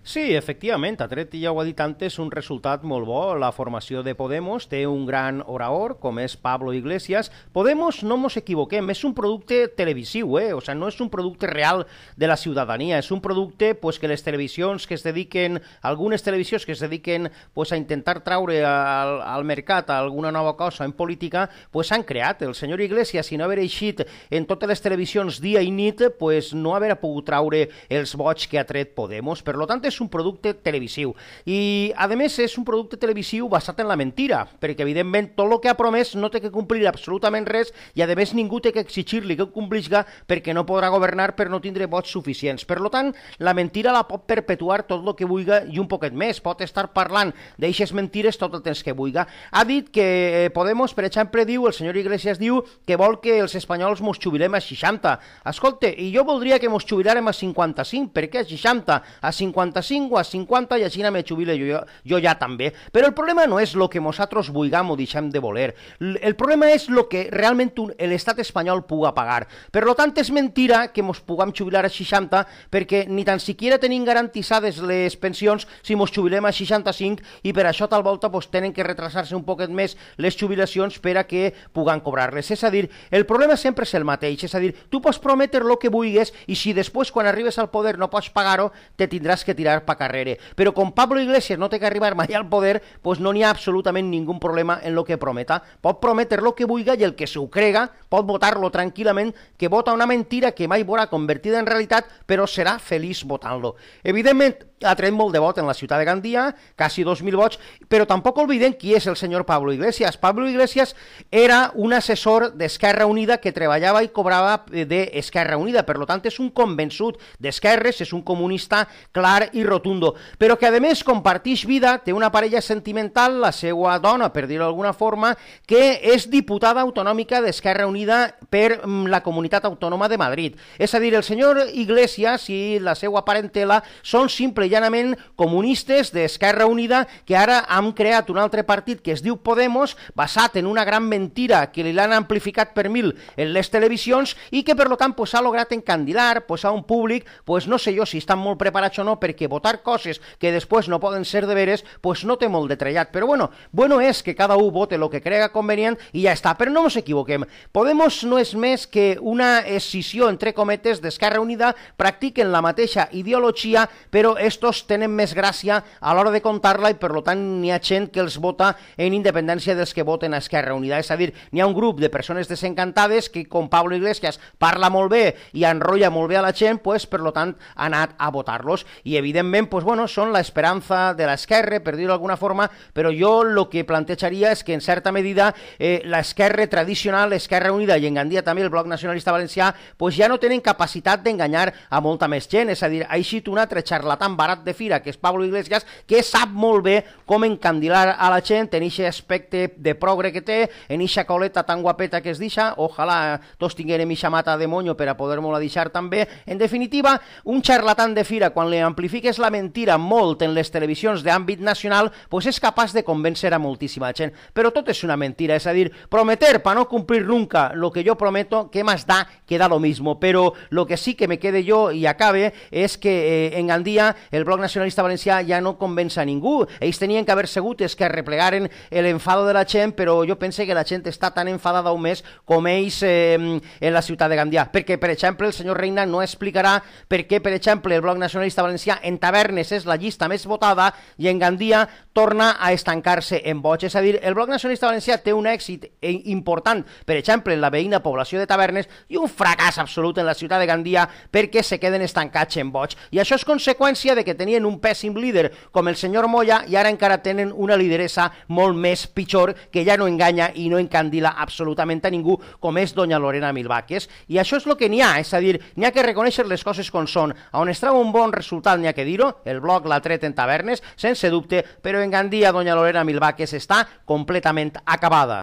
E: Sí, efectivament, a tret, ja ho ha dit antes, un resultat molt bo. La formació de Podemos té un gran orador, com és Pablo Iglesias. Podemos, no ens equivoquem, és un producte televisiu, eh? o sigui, sea, no és un producte real de la ciutadania, és un producte pues, que les televisions que es dediquen, algunes televisions que es dediquen pues, a intentar traure al, al mercat alguna nova cosa en política, pues, han creat. El senyor Iglesias, si no haver eixit en totes les televisions dia i nit, pues, no haver pogut traure els vots que ha tret Podemos. Per lo tant, és un producte televisiu i, a més, és un producte televisiu basat en la mentira, perquè, evidentment, tot el que ha promès no té que complir absolutament res i, a més, ningú té que exigir-li que ho complisca perquè no podrà governar per no tindre vots suficients. Per tant, la mentira la pot perpetuar tot el que vulgui i un poquet més. Pot estar parlant d'eixes mentires tot el temps que vulgui. Ha dit que eh, Podemos, per exemple, diu, el senyor Iglesias diu que vol que els espanyols mos jubilem a 60. Escolte, i jo voldria que mos jubilàrem a 55. perquè a 60? A 55 45 a 50 i així me jubile jo, jo ja també. Però el problema no és el que nosaltres vulguem o deixem de voler. El problema és el que realment l'estat espanyol puga pagar. Per lo tant, és mentira que mos puguem jubilar a 60 perquè ni tan siquiera tenim garantitzades les pensions si mos jubilem a 65 i per això tal volta pues, tenen que retrasar-se un poquet més les jubilacions per a que puguem cobrar-les. És a dir, el problema sempre és el mateix, és a dir, tu pots prometre el que vulguis i si després quan arribes al poder no pots pagar-ho, te tindràs que tirar tirar para carrere. Pero con Pablo Iglesias no té que arribar mai al poder, pues no n'hi ha absolutament ningú problema en lo que prometa. Pot prometer lo que vulga i el que s'ho crega pot votar-lo tranquil·lament, que vota una mentira que mai veurà convertida en realitat, però serà feliç votant-lo. Evidentment, ha tret molt de vot en la ciutat de Gandia, quasi 2.000 vots, però tampoc oblidem qui és el senyor Pablo Iglesias. Pablo Iglesias era un assessor d'Esquerra Unida que treballava i cobrava eh, d'Esquerra Unida, per tant és un convençut d'esquerres, és un comunista clar i rotundo, però que a més compartix vida, té una parella sentimental, la seva dona, per dir-ho d'alguna forma, que és diputada autonòmica d'Esquerra Unida per mm, la Comunitat Autònoma de Madrid. És a dir, el senyor Iglesias i la seva parentela són simple llanament comunistes d'Esquerra Unida que ara han creat un altre partit que es diu Podemos, basat en una gran mentira que li l'han amplificat per mil en les televisions i que per lo tant pues, ha lograt encandilar, posar pues, un públic, pues no sé jo si estan molt preparats o no, perquè votar coses que després no poden ser deberes pues no té molt de trellat. Però bueno, bueno és que cada un vote lo que crega convenient i ja està. Però no ens equivoquem. Podemos no és més que una escissió, entre cometes, d'Esquerra Unida, practiquen la mateixa ideologia, però és textos tenen més gràcia a l'hora de contar la i per tant n'hi ha gent que els vota en independència dels que voten a Esquerra Unida. És a dir, n'hi ha un grup de persones desencantades que com Pablo Iglesias parla molt bé i enrotlla molt bé a la gent, pues, per tant ha anat a votar-los i evidentment pues, bueno, són l'esperança de l'esquerra, per dir-ho d'alguna forma, però jo el que plantejaria és que en certa medida eh, l'esquerra tradicional, l'Esquerra Unida i en Gandia també el Bloc Nacionalista Valencià, pues, ja no tenen capacitat d'enganyar a molta més gent, és a dir, ha eixit un altre xarlatan barat de fira, que es Pablo Iglesias, que sap molt bé com encandilar a la gente en ese aspecte de progre que te en esa coleta tan guapeta que es deixa, ojalá tots tinguem aquesta mata de moño para poder moladichar también En definitiva, un charlatán de fira, cuando le amplifiques la mentira molt en las les de ámbito nacional, pues es capaz de convencer a moltíssima gente. Pero todo es una mentira, es decir, prometer para no cumplir nunca lo que yo prometo, ¿qué más da? Queda lo mismo. Pero lo que sí que me quede yo y acabe es que eh, en Andía El bloc nacionalista valencià ja no convença a ningú. Ells tenien que haver segut és que replegaren l'enfado de la gent, però jo pense que la gent està tan enfadada un mes com ells eh, en la ciutat de Gandia. Perquè, per exemple, el senyor Reina no explicarà per què, per exemple, el bloc nacionalista valencià en tavernes és la llista més votada i en Gandia torna a estancar-se en boig. És a dir, el bloc nacionalista valencià té un èxit eh, important, per exemple, en la veïna població de tavernes i un fracàs absolut en la ciutat de Gandia perquè se queden estancats en boig. I això és conseqüència de de que tenien un pèssim líder com el senyor Moya i ara encara tenen una lideressa molt més pitjor que ja no enganya i no encandila absolutament a ningú com és doña Lorena Milvaques. I això és el que n'hi ha, és a dir, n'hi ha que reconèixer les coses com són. On es troba un bon resultat n'hi ha que dir-ho, el bloc l'ha tret en tavernes, sense dubte, però en Gandia doña Lorena Milvaques està completament acabada.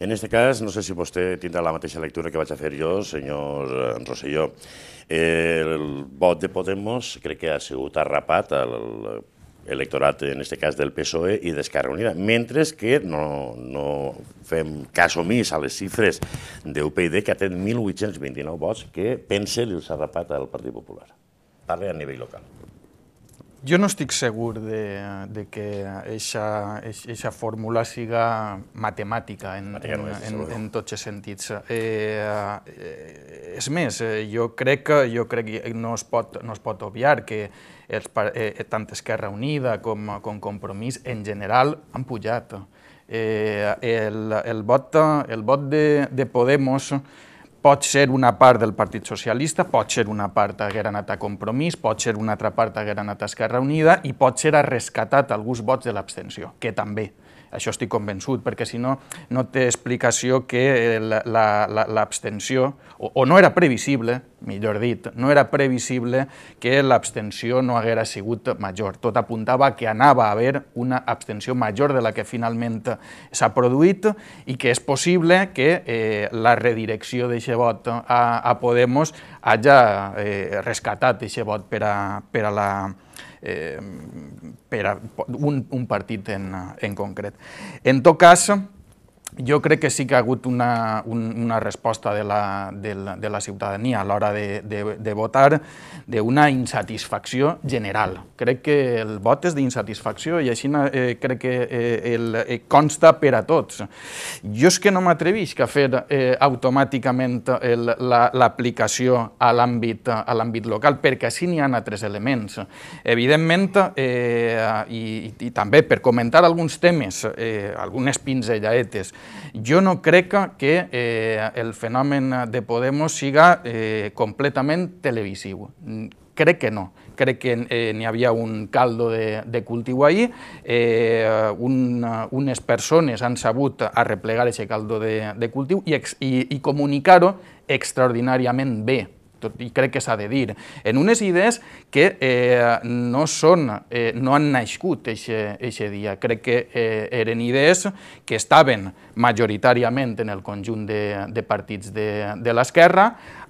A: En aquest cas, no sé si vostè tindrà la mateixa lectura que vaig a fer jo, senyor eh, Rosselló. El vot de Podemos crec que ha sigut arrapat al electorat, en aquest cas del PSOE i d'Esquerra Unida, mentre que no, no fem cas omís a les xifres d'UPyD, que ha tret 1.829 vots que pensa li s'ha rapat al Partit Popular. Parle a nivell local.
B: Jo no estic segur de, de que aquesta fórmula siga matemàtica en, en, en, en tots els sentits. Eh, eh, és més, eh, jo crec que jo crec que no, es pot, no es pot obviar que els, eh, tant Esquerra Unida com, com Compromís en general han pujat. Eh, el, el, vot, el vot de, de Podemos pot ser una part del Partit Socialista, pot ser una part haguera anat a Compromís, pot ser una altra part haguera anat a Esquerra Unida i pot ser a rescatat alguns vots de l'abstenció, que també. Això estic convençut, perquè si no, no té explicació que eh, l'abstenció, o, o no era previsible, millor dit, no era previsible que l'abstenció no haguera sigut major. Tot apuntava que anava a haver una abstenció major de la que finalment s'ha produït i que és possible que eh, la redirecció de vot a, a Podemos hagi eh, rescatat aquest vot per a, per a la eh, per a un, un partit en, en concret. En tot cas, jo crec que sí que ha hagut una, un, una resposta de la, de la, de la ciutadania a l'hora de, de, de votar d'una insatisfacció general. Crec que el vot és d'insatisfacció i així eh, crec que eh, el, eh, consta per a tots. Jo és que no m'atreveix a fer eh, automàticament l'aplicació la, a l'àmbit a l'àmbit local, perquè així n'hi ha altres elements. Evidentment, eh, i, i també per comentar alguns temes, eh, algunes pinzellaetes, jo no crec que eh, el fenomen de Podemos siga eh, completament televisiu. Crec que no. Crec que eh, n'hi havia un caldo de, de cultiu ahir. Eh, un, unes persones han sabut arreplegar aquest caldo de, de cultiu i, i, i comunicar-ho extraordinàriament bé tot i crec que s'ha de dir, en unes idees que eh, no són, eh, no han nascut aquest dia. Crec que eh, eren idees que estaven majoritàriament en el conjunt de, de partits de, de l'esquerra,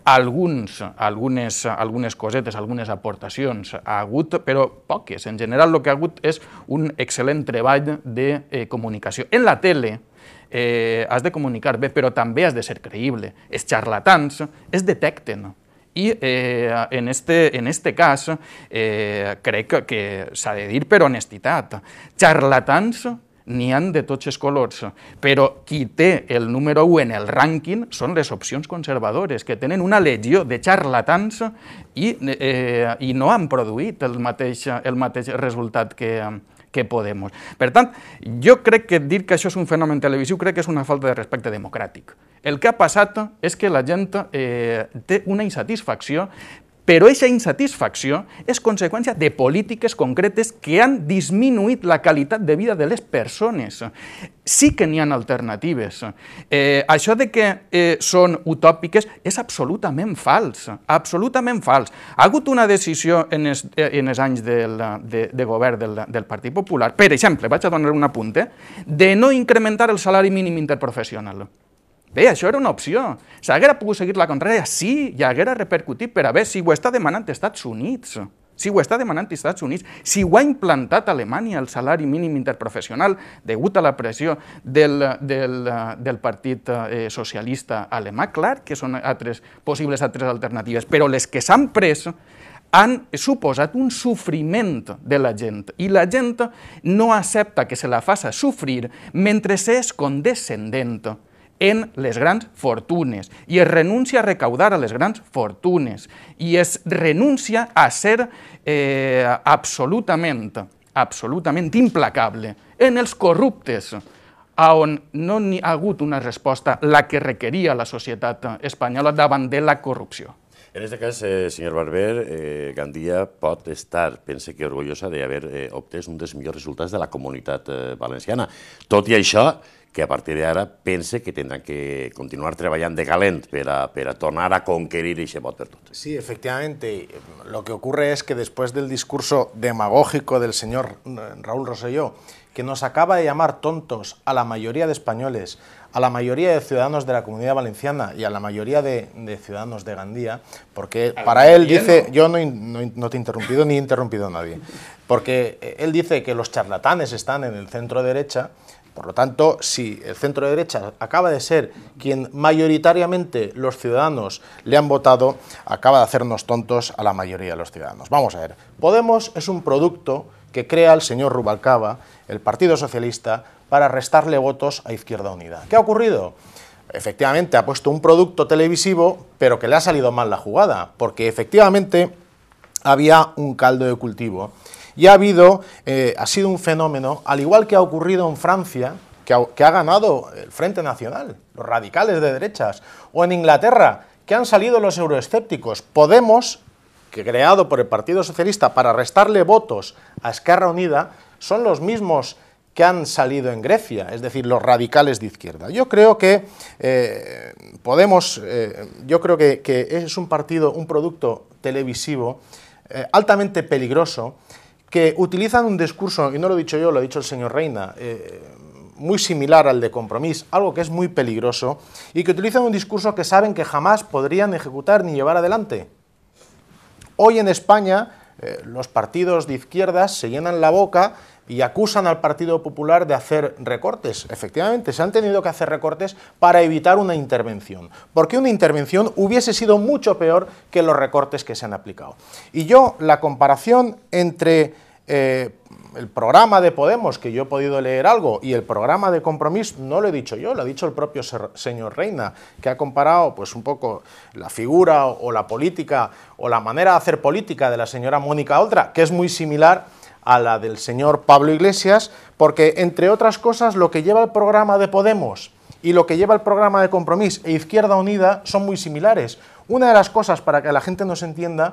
B: alguns, algunes, algunes cosetes, algunes aportacions ha hagut, però poques. En general el que ha hagut és un excel·lent treball de eh, comunicació. En la tele, eh, has de comunicar bé, però també has de ser creïble. Els xarlatans es detecten i eh, en, este, en este cas eh, crec que, s'ha de dir per honestitat. Xarlatans n'hi han de tots els colors, però qui té el número 1 en el rànquing són les opcions conservadores, que tenen una legió de xarlatans i, eh, i no han produït el mateix, el mateix resultat que, que Podemos. Per tant, jo crec que dir que això és un fenomen televisiu crec que és una falta de respecte democràtic. El que ha passat és que la gent eh, té una insatisfacció però aquesta insatisfacció és conseqüència de polítiques concretes que han disminuït la qualitat de vida de les persones. Sí que n'hi ha alternatives. Eh, això de que eh, són utòpiques és absolutament fals, absolutament fals. Ha hagut una decisió en els, eh, en els anys del, de, de govern del, del Partit Popular, per exemple, vaig a donar un apunt, eh, de no incrementar el salari mínim interprofessional. Bé, això era una opció. S'haguera pogut seguir la contrària? Sí, i haguera repercutit, a veure si ho està demanant Estats Units, si ho està demanant Estats Units, si ho ha implantat Alemanya, el salari mínim interprofessional, degut a la pressió del, del, del Partit eh, Socialista Alemà, clar que són altres, possibles altres alternatives, però les que s'han pres han suposat un sofriment de la gent i la gent no accepta que se la faça sofrir mentre s'és condescendent en les grans fortunes i es renuncia a recaudar a les grans fortunes i es renuncia a ser eh, absolutament, absolutament implacable en els corruptes, a on no hi ha hagut una resposta la que requeria la societat espanyola davant de la corrupció.
A: En aquest cas, eh, senyor Barber, eh, Gandia pot estar, pense que orgullosa d'haver eh, obtès un dels millors resultats de la comunitat eh, valenciana. Tot i això, que a partir de ahora pense que tendrán que continuar trabajando de galent ...para a, a tornar a conquerir y vot per
C: Sí, efectivamente, eh, lo que ocurre es que después del discurso demagógico del señor eh, Raúl Rosselló, que nos acaba de llamar tontos a la mayoría de españoles, a la mayoría de ciudadanos de la Comunidad Valenciana y a la mayoría de, ciudadanos de Gandía, porque para él dice, yo no, no, no, te he interrumpido ni he interrumpido a nadie, porque eh, él dice que los charlatanes están en el centro derecha, por lo tanto, si el centro de derecha acaba de ser quien mayoritariamente los ciudadanos le han votado, acaba de hacernos tontos a la mayoría de los ciudadanos. Vamos a ver, Podemos es un producto que crea el señor Rubalcaba, el Partido Socialista, para restarle votos a Izquierda Unida. ¿Qué ha ocurrido? Efectivamente, ha puesto un producto televisivo, pero que le ha salido mal la jugada, porque efectivamente había un caldo de cultivo y ha habido, eh, ha sido un fenómeno, al igual que ha ocurrido en Francia, que ha, ganado el Frente Nacional, los radicales de derechas, o en Inglaterra, que han salido los euroescépticos. Podemos, creado por el Partido Socialista para restarle votos a Esquerra Unida, son los mismos que han salido en Grecia, es decir, los radicales de izquierda. Yo creo que eh, Podemos, eh, yo creo que, es un partido, un producto televisivo altamente peligroso que utilizan un discurso, y no lo he dicho yo, lo ha dicho el señor Reina, eh, muy similar al de compromiso, algo que es muy peligroso, y que utilizan un discurso que saben que jamás podrían ejecutar ni llevar adelante. Hoy en España eh, los partidos de izquierdas se llenan la boca y acusan al Partido Popular de hacer recortes. Efectivamente, se han tenido que hacer recortes para evitar una intervención, porque una intervención hubiese sido mucho peor que los recortes que se han aplicado. Y yo, la comparación entre eh, el programa de Podemos, que yo he podido leer algo, y el programa de Compromís, no lo he dicho yo, lo ha dicho el propio señor Reina, que ha comparado pues un poco la figura o la política o la manera de hacer política de la señora Mónica Oltra, que es muy similar a la del señor Pablo Iglesias, porque entre otras cosas lo que lleva el programa de Podemos y lo que lleva el programa de Compromís e Izquierda Unida son muy similares. Una de las cosas para que la gente nos entienda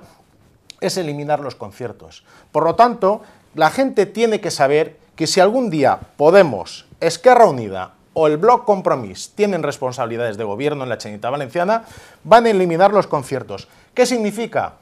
C: es eliminar los conciertos. Por lo tanto, la gente tiene que saber que si algún día Podemos, Esquerra Unida o el Bloc Compromís tienen responsabilidades de gobierno en la Chenita Valenciana, van a eliminar los conciertos. ¿Qué significa?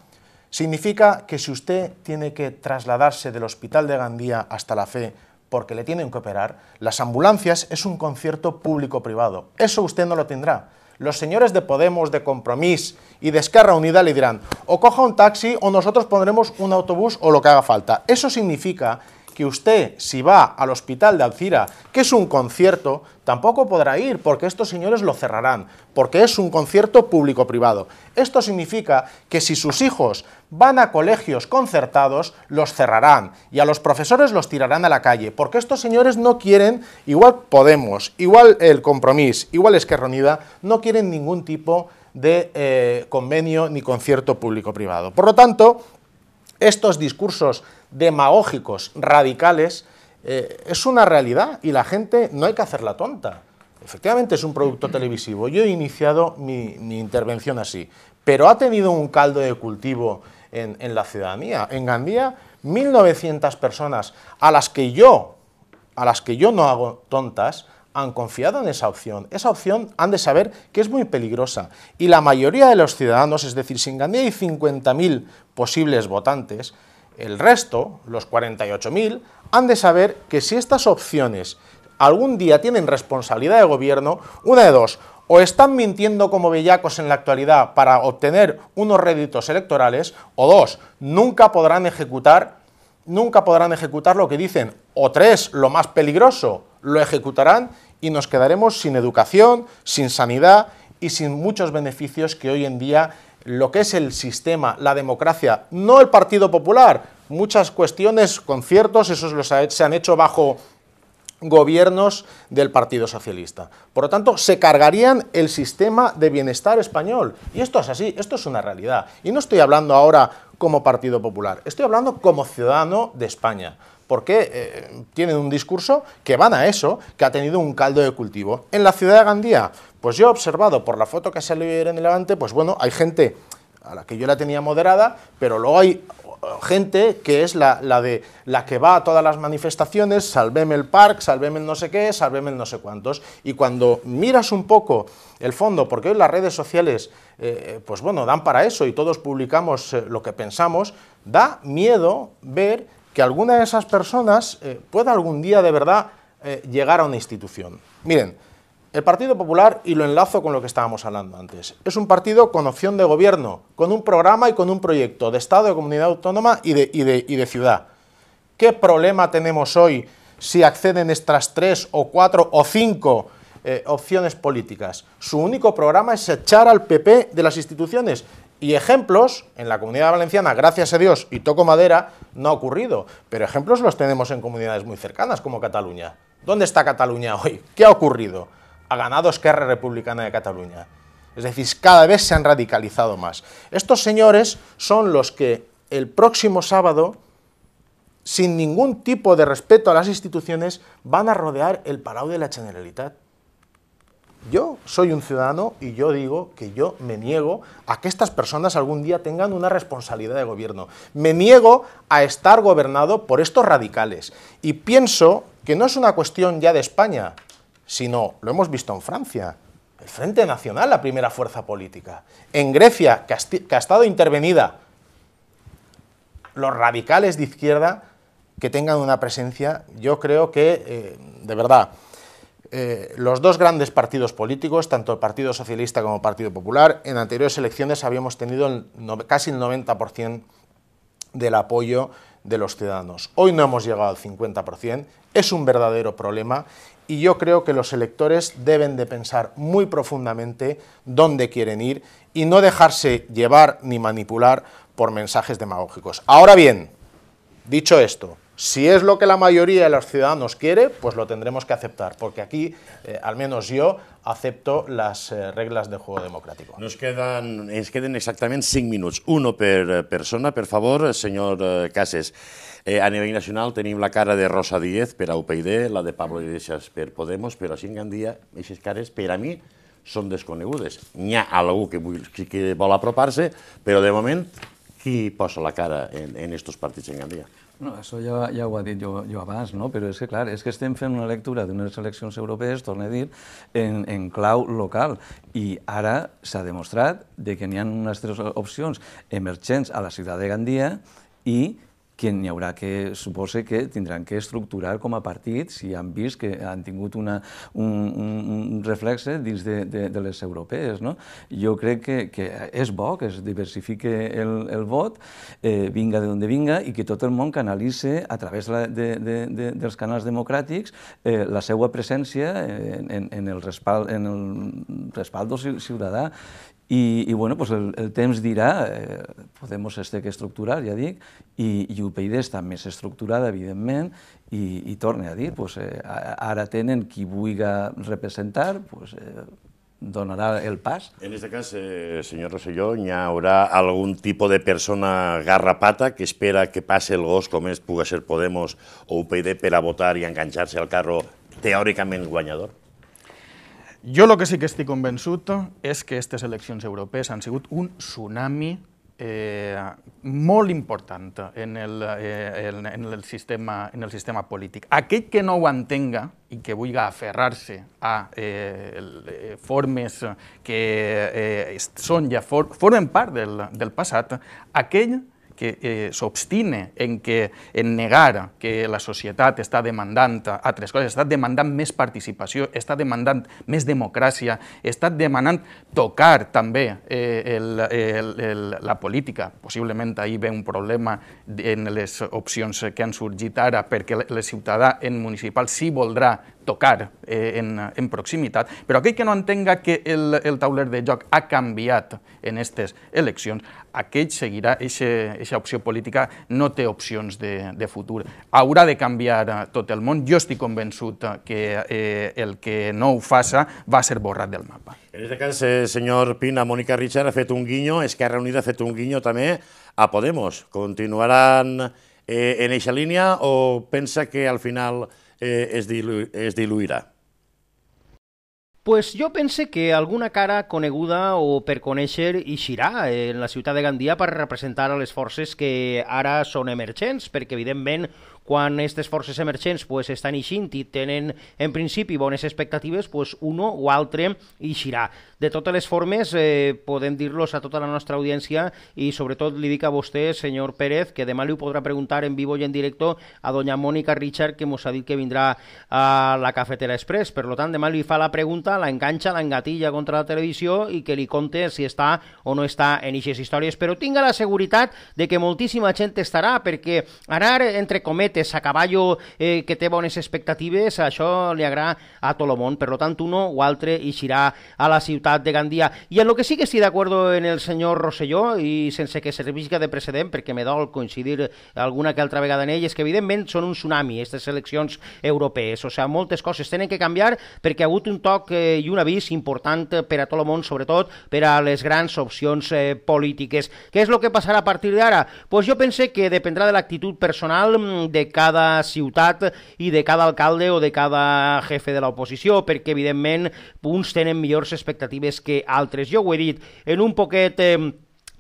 C: Significa que si usted tiene que trasladarse del Hospital de Gandía hasta la Fe porque le tienen que operar, las ambulancias es un concierto público-privado. Eso usted no lo tendrá. Los señores de Podemos, de Compromís y de Esquerra Unida le dirán o coja un taxi o nosotros pondremos un autobús o lo que haga falta. Eso significa que usted, si va al hospital de Alcira, que es un concierto, tampoco podrá ir porque estos señores lo cerrarán, porque es un concierto público-privado. Esto significa que si sus hijos van a colegios concertados, los cerrarán y a los profesores los tirarán a la calle, porque estos señores no quieren, igual Podemos, igual el Compromís, igual Esquerra Unida, no quieren ningún tipo de eh, convenio ni concierto público-privado. Por lo tanto, estos discursos demagógicos, radicales, eh, es una realidad y la gente no hay que hacerla tonta. Efectivamente es un producto televisivo. Yo he iniciado mi, intervención así, pero ha tenido un caldo de cultivo en, la ciudadanía. En Gandía, 1.900 personas a las que yo, a las que yo no hago tontas, han confiado en esa opción. Esa opción han de saber que es muy peligrosa y la mayoría de los ciudadanos, es decir, si en Gandía hay 50.000 posibles votantes, el resto, los 48.000, han de saber que si estas opciones algún día tienen responsabilidad de gobierno, una de dos, o están mintiendo como bellacos en la actualidad para obtener unos réditos electorales, o dos, nunca podrán ejecutar, nunca podrán ejecutar lo que dicen, o tres, lo más peligroso, lo ejecutarán y nos quedaremos sin educación, sin sanidad y sin muchos beneficios que hoy en día lo que es el sistema, la democracia, no el Partido Popular. Muchas cuestiones, conciertos, esos los se han hecho bajo gobiernos del Partido Socialista. Por lo tanto, se cargarían el sistema de bienestar español. Y esto es así, esto es una realidad. Y no estoy hablando ahora como Partido Popular, estoy hablando como ciudadano de España. Porque eh, tienen un discurso que van a eso, que ha tenido un caldo de cultivo. En la ciudad de Gandía, pues yo he observado por la foto que salió ayer en el Levante, pues bueno, hay gente a la que yo la tenía moderada, pero luego hay oh, gente que es la, de la que va a todas las manifestaciones, salveme el park, salveme el no sé qué, salveme el no sé cuántos. Y cuando miras un poco el fondo, porque hoy las redes sociales, eh, eh, pues bueno, dan para eso y todos publicamos eh, lo que pensamos, da miedo ver que alguna de esas personas pueda algún día de verdad llegar a una institución. Miren, el Partido Popular, y lo enlazo con lo que estábamos hablando antes, es un partido con opción de gobierno, con un programa y con un proyecto de Estado, de comunidad autónoma y de, ciudad. ¿Qué problema tenemos hoy si acceden estas tres o cuatro o cinco eh, opciones políticas? Su único programa es echar al PP de las instituciones. Y ejemplos, en la comunidad valenciana, gracias a Dios, y toco madera, no ha ocurrido. Pero ejemplos los tenemos en comunidades muy cercanas, como Cataluña. ¿Dónde está Cataluña hoy? ¿Qué ha ocurrido? ganados ganado Esquerra Republicana de Cataluña. Es decir, cada vez se han radicalizado más. Estos señores son los que el próximo sábado, sin ningún tipo de respeto a las instituciones, van a rodear el Palau de la Generalitat. Yo soy un ciudadano y yo digo que yo me niego a que estas personas algún día tengan una responsabilidad de gobierno. Me niego a estar gobernado por estos radicales. Y pienso que no es una cuestión ya de España, sino lo hemos visto en Francia, el Frente Nacional, la primera fuerza política, en Grecia, que ha, estado intervenida, los radicales de izquierda que tengan una presencia, yo creo que, eh, de verdad, eh, los dos grandes partidos políticos, tanto el Partido Socialista como el Partido Popular, en anteriores elecciones habíamos tenido casi el 90% del apoyo de los ciudadanos. Hoy no hemos llegado al 50%, es un verdadero problema y yo creo que los electores deben de pensar muy profundamente dónde quieren ir y no dejarse llevar ni manipular por mensajes demagógicos. Ahora bien, dicho esto, si es lo que la mayoría de los ciudadanos quiere, pues lo tendremos que aceptar, porque aquí, eh, al menos yo, acepto las eh, reglas de juego democrático.
A: Nos quedan, exactamente queden exactamente 5 minutos, Uno per eh, persona, Por favor, señor Cases. a nivel nacional tenemos la cara de Rosa Díez pero UPyD, la de Pablo Iglesias per Podemos, pero sin en Gandía esas caras para a son son desconegudes. Ni que, sí que vol aproparse, pero de momento, ¿quién posa la cara en, estos partidos en Gandía?
D: No, això ja, ja ho ha dit jo, jo abans, no? però és que clar, és que estem fent una lectura d'unes eleccions europees, torna a dir, en, en clau local, i ara s'ha demostrat de que n'hi ha unes tres opcions emergents a la ciutat de Gandia i que n'hi haurà que, suposa que tindran que estructurar com a partits si han vist que han tingut una, un, un, reflexe dins de, de, de les europees. No? Jo crec que, que és bo que es diversifique el, el vot, eh, vinga de d'on vinga, i que tot el món canalitze a través la, de, de, de, dels canals democràtics eh, la seva presència en, en, en, el respal, en el respaldo ciutadà i, i bueno, pues el, el temps dirà, eh, podem es té que estructurar, ja dic, i, i UPyD està més estructurada, evidentment, i, i torna a dir, pues, eh, ara tenen qui vulgui representar, pues, eh, donarà el pas. En este cas, eh, senyor
A: Rosselló, hi haurà algun tipus de persona garrapata que espera que passe el gos com és puga ser Podemos o UPyD per a votar i enganxar-se al carro teòricament guanyador?
B: Jo el que sí que estic convençut és que aquestes eleccions europees han sigut un tsunami eh, molt important en el, eh, en, el sistema, en el sistema polític. Aquell que no ho entenga i que vulgui aferrar-se a eh, eh, formes que eh, són ja for, formen part del, del passat, aquell que eh, s'obstine en, que, en negar que la societat està demandant altres coses, està demandant més participació, està demandant més democràcia, està demanant tocar també eh, el, el, el, la política. Possiblement ahir ve un problema en les opcions que han sorgit ara perquè el ciutadà en municipal sí voldrà tocar eh, en, en proximitat, però aquell que no entenga que el, el tauler de joc ha canviat en aquestes eleccions, aquell seguirà, aquesta opció política no té opcions de, de futur. Haurà de canviar eh, tot el món. Jo estic convençut que eh, el que no ho faça va ser borrat del mapa. En aquest cas, eh, senyor Pina, Mònica Richard ha fet un
A: guinyo, Esquerra Unida ha fet un guinyo també a Podemos. Continuaran eh, en aquesta línia o pensa que al final eh, es, dilu es diluirà.
E: Pues jo pense que alguna cara coneguda o per conèixer eixirà en la ciutat de Gandia per representar a les forces que ara són emergents, perquè evidentment quan aquestes forces emergents pues, estan eixint i tenen en principi bones expectatives, pues, uno o altre eixirà. De totes les formes, eh, podem dir-los a tota la nostra audiència i sobretot li dic a vostè, senyor Pérez, que demà li ho podrà preguntar en vivo i en directo a doña Mònica Richard, que mos ha dit que vindrà a la Cafetera Express. Per lo tant, demà li fa la pregunta, la enganxa, l'engatilla contra la televisió i que li conte si està o no està en aquestes històries. Però tinga la seguretat de que moltíssima gent estarà, perquè anar, entre cometes, atletes a cavallo eh, que té bones expectatives, això li agrada a tot el món. Per tant, un o altre eixirà a la ciutat de Gandia. I en el que sí que estic d'acord en el senyor Rosselló, i sense que servisca de precedent, perquè me dol coincidir alguna que altra vegada en ell, és que evidentment són un tsunami, aquestes eleccions europees. O sigui, moltes coses tenen que canviar perquè ha hagut un toc eh, i un avís important per a tot el món, sobretot per a les grans opcions eh, polítiques. Què és el que passarà a partir d'ara? Pues jo pense que dependrà de l'actitud personal mm, de de cada ciutat i de cada alcalde o de cada jefe de l'oposició, perquè evidentment uns tenen millors expectatives que altres. Jo ho he dit, en un poquet... Eh,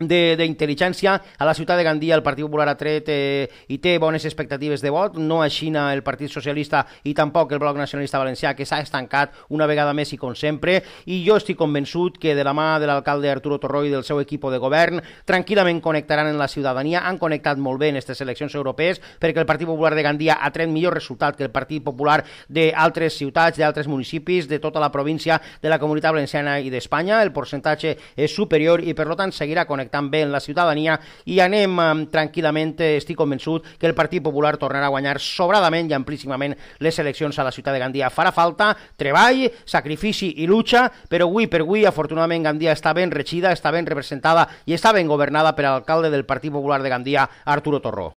E: d'intel·ligència. A la ciutat de Gandia el Partit Popular ha tret eh, i té bones expectatives de vot, no a Xina el Partit Socialista i tampoc el Bloc Nacionalista Valencià, que s'ha estancat una vegada més i com sempre, i jo estic convençut que de la mà de l'alcalde Arturo Torró i del seu equip de govern tranquil·lament connectaran en la ciutadania, han connectat molt bé en aquestes eleccions europees perquè el Partit Popular de Gandia ha tret millor resultat que el Partit Popular d'altres ciutats, d'altres municipis, de tota la província de la Comunitat Valenciana i d'Espanya, el percentatge és superior i per tant seguirà connectant també en la ciutadania i anem eh, tranquil·lament, estic convençut que el Partit Popular tornarà a guanyar sobradament i amplíssimament les eleccions a la ciutat de Gandia. Farà falta treball, sacrifici i lucha, però avui per avui, afortunadament, Gandia està ben regida, està ben representada i està ben governada per l'alcalde del Partit Popular de Gandia, Arturo Torró.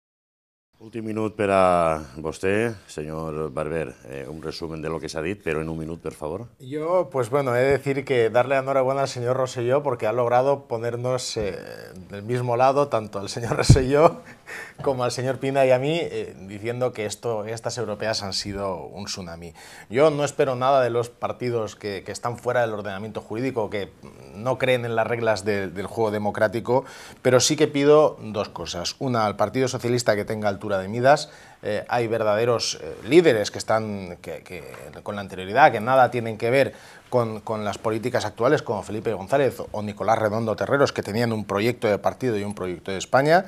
A: Últim minut per a vostè, senyor Barber. Eh, un resumen de lo que s'ha dit, però en un minut, per favor.
C: Yo, pues bueno, he de decir que darle enhorabuena al señor Rosselló porque ha logrado ponernos eh, del mismo lado, tanto al señor Rosselló como al señor Pina y a mí, eh, diciendo que esto, estas europeas han sido un tsunami. Yo no espero nada de los partidos que, están fuera del ordenamiento jurídico, que no creen en las reglas del juego democrático, pero sí que pido dos cosas. Una, al Partido Socialista que tenga altura de midas, eh, hay verdaderos eh, líderes que están con la anterioridad, que nada tienen que ver con, con, las políticas actuales, como Felipe González o Nicolás Redondo Terreros, que tenían un proyecto de partido y un proyecto de España.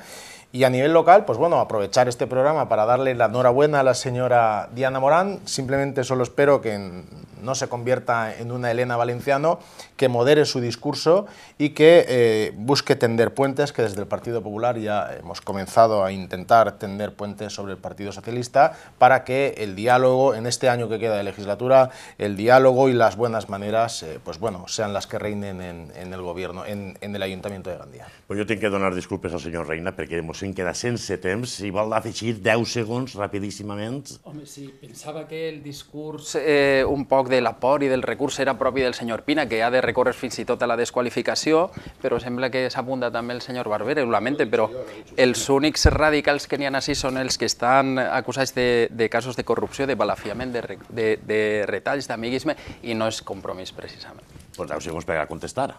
C: Y a nivel local, pues bueno, aprovechar este programa para darle la enhorabuena a la señora Diana Morán. Simplemente solo espero que no se convierta en una Elena Valenciano, que modere su discurso y que eh, busque tender puentes, que desde el Partido Popular ya hemos comenzado a intentar tender puentes sobre el Partido Socialista para que el diálogo en este año que queda de legislatura, el diálogo y las buenas maneras, eh, pues bueno, sean las que reinen en, el gobierno, en, el Ayuntamiento
A: de Gandía. Pues yo tengo que donar disculpas al señor Reina porque potser em queda sense temps, si vol afegir 10 segons rapidíssimament. Home, sí, pensava que el discurs
F: eh, un poc de la por i del recurs era propi del senyor Pina, que ha de recórrer fins i tot a la desqualificació, però sembla que s'ha apuntat també el senyor Barbera, ho lamente, però els únics radicals que n'hi ha així són els que estan acusats de, de casos de corrupció, de balafiament, de, de, de retalls, d'amiguisme,
A: i no és compromís, precisament. Pues deu segons per a contestar.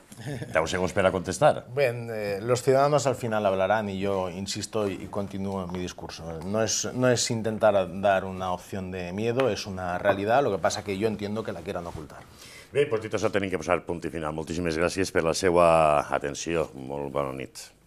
A: Deu segons per a contestar.
C: Bien, eh, los ciudadanos al final hablarán y yo insisto y continúo en mi discurso. No es, no es intentar dar una opción de miedo, es una realidad, lo que pasa que yo entiendo que la quieran
A: ocultar. Bé, pues dit això tenim que posar punt i final. Moltíssimes gràcies per la seva atenció. Molt bona nit.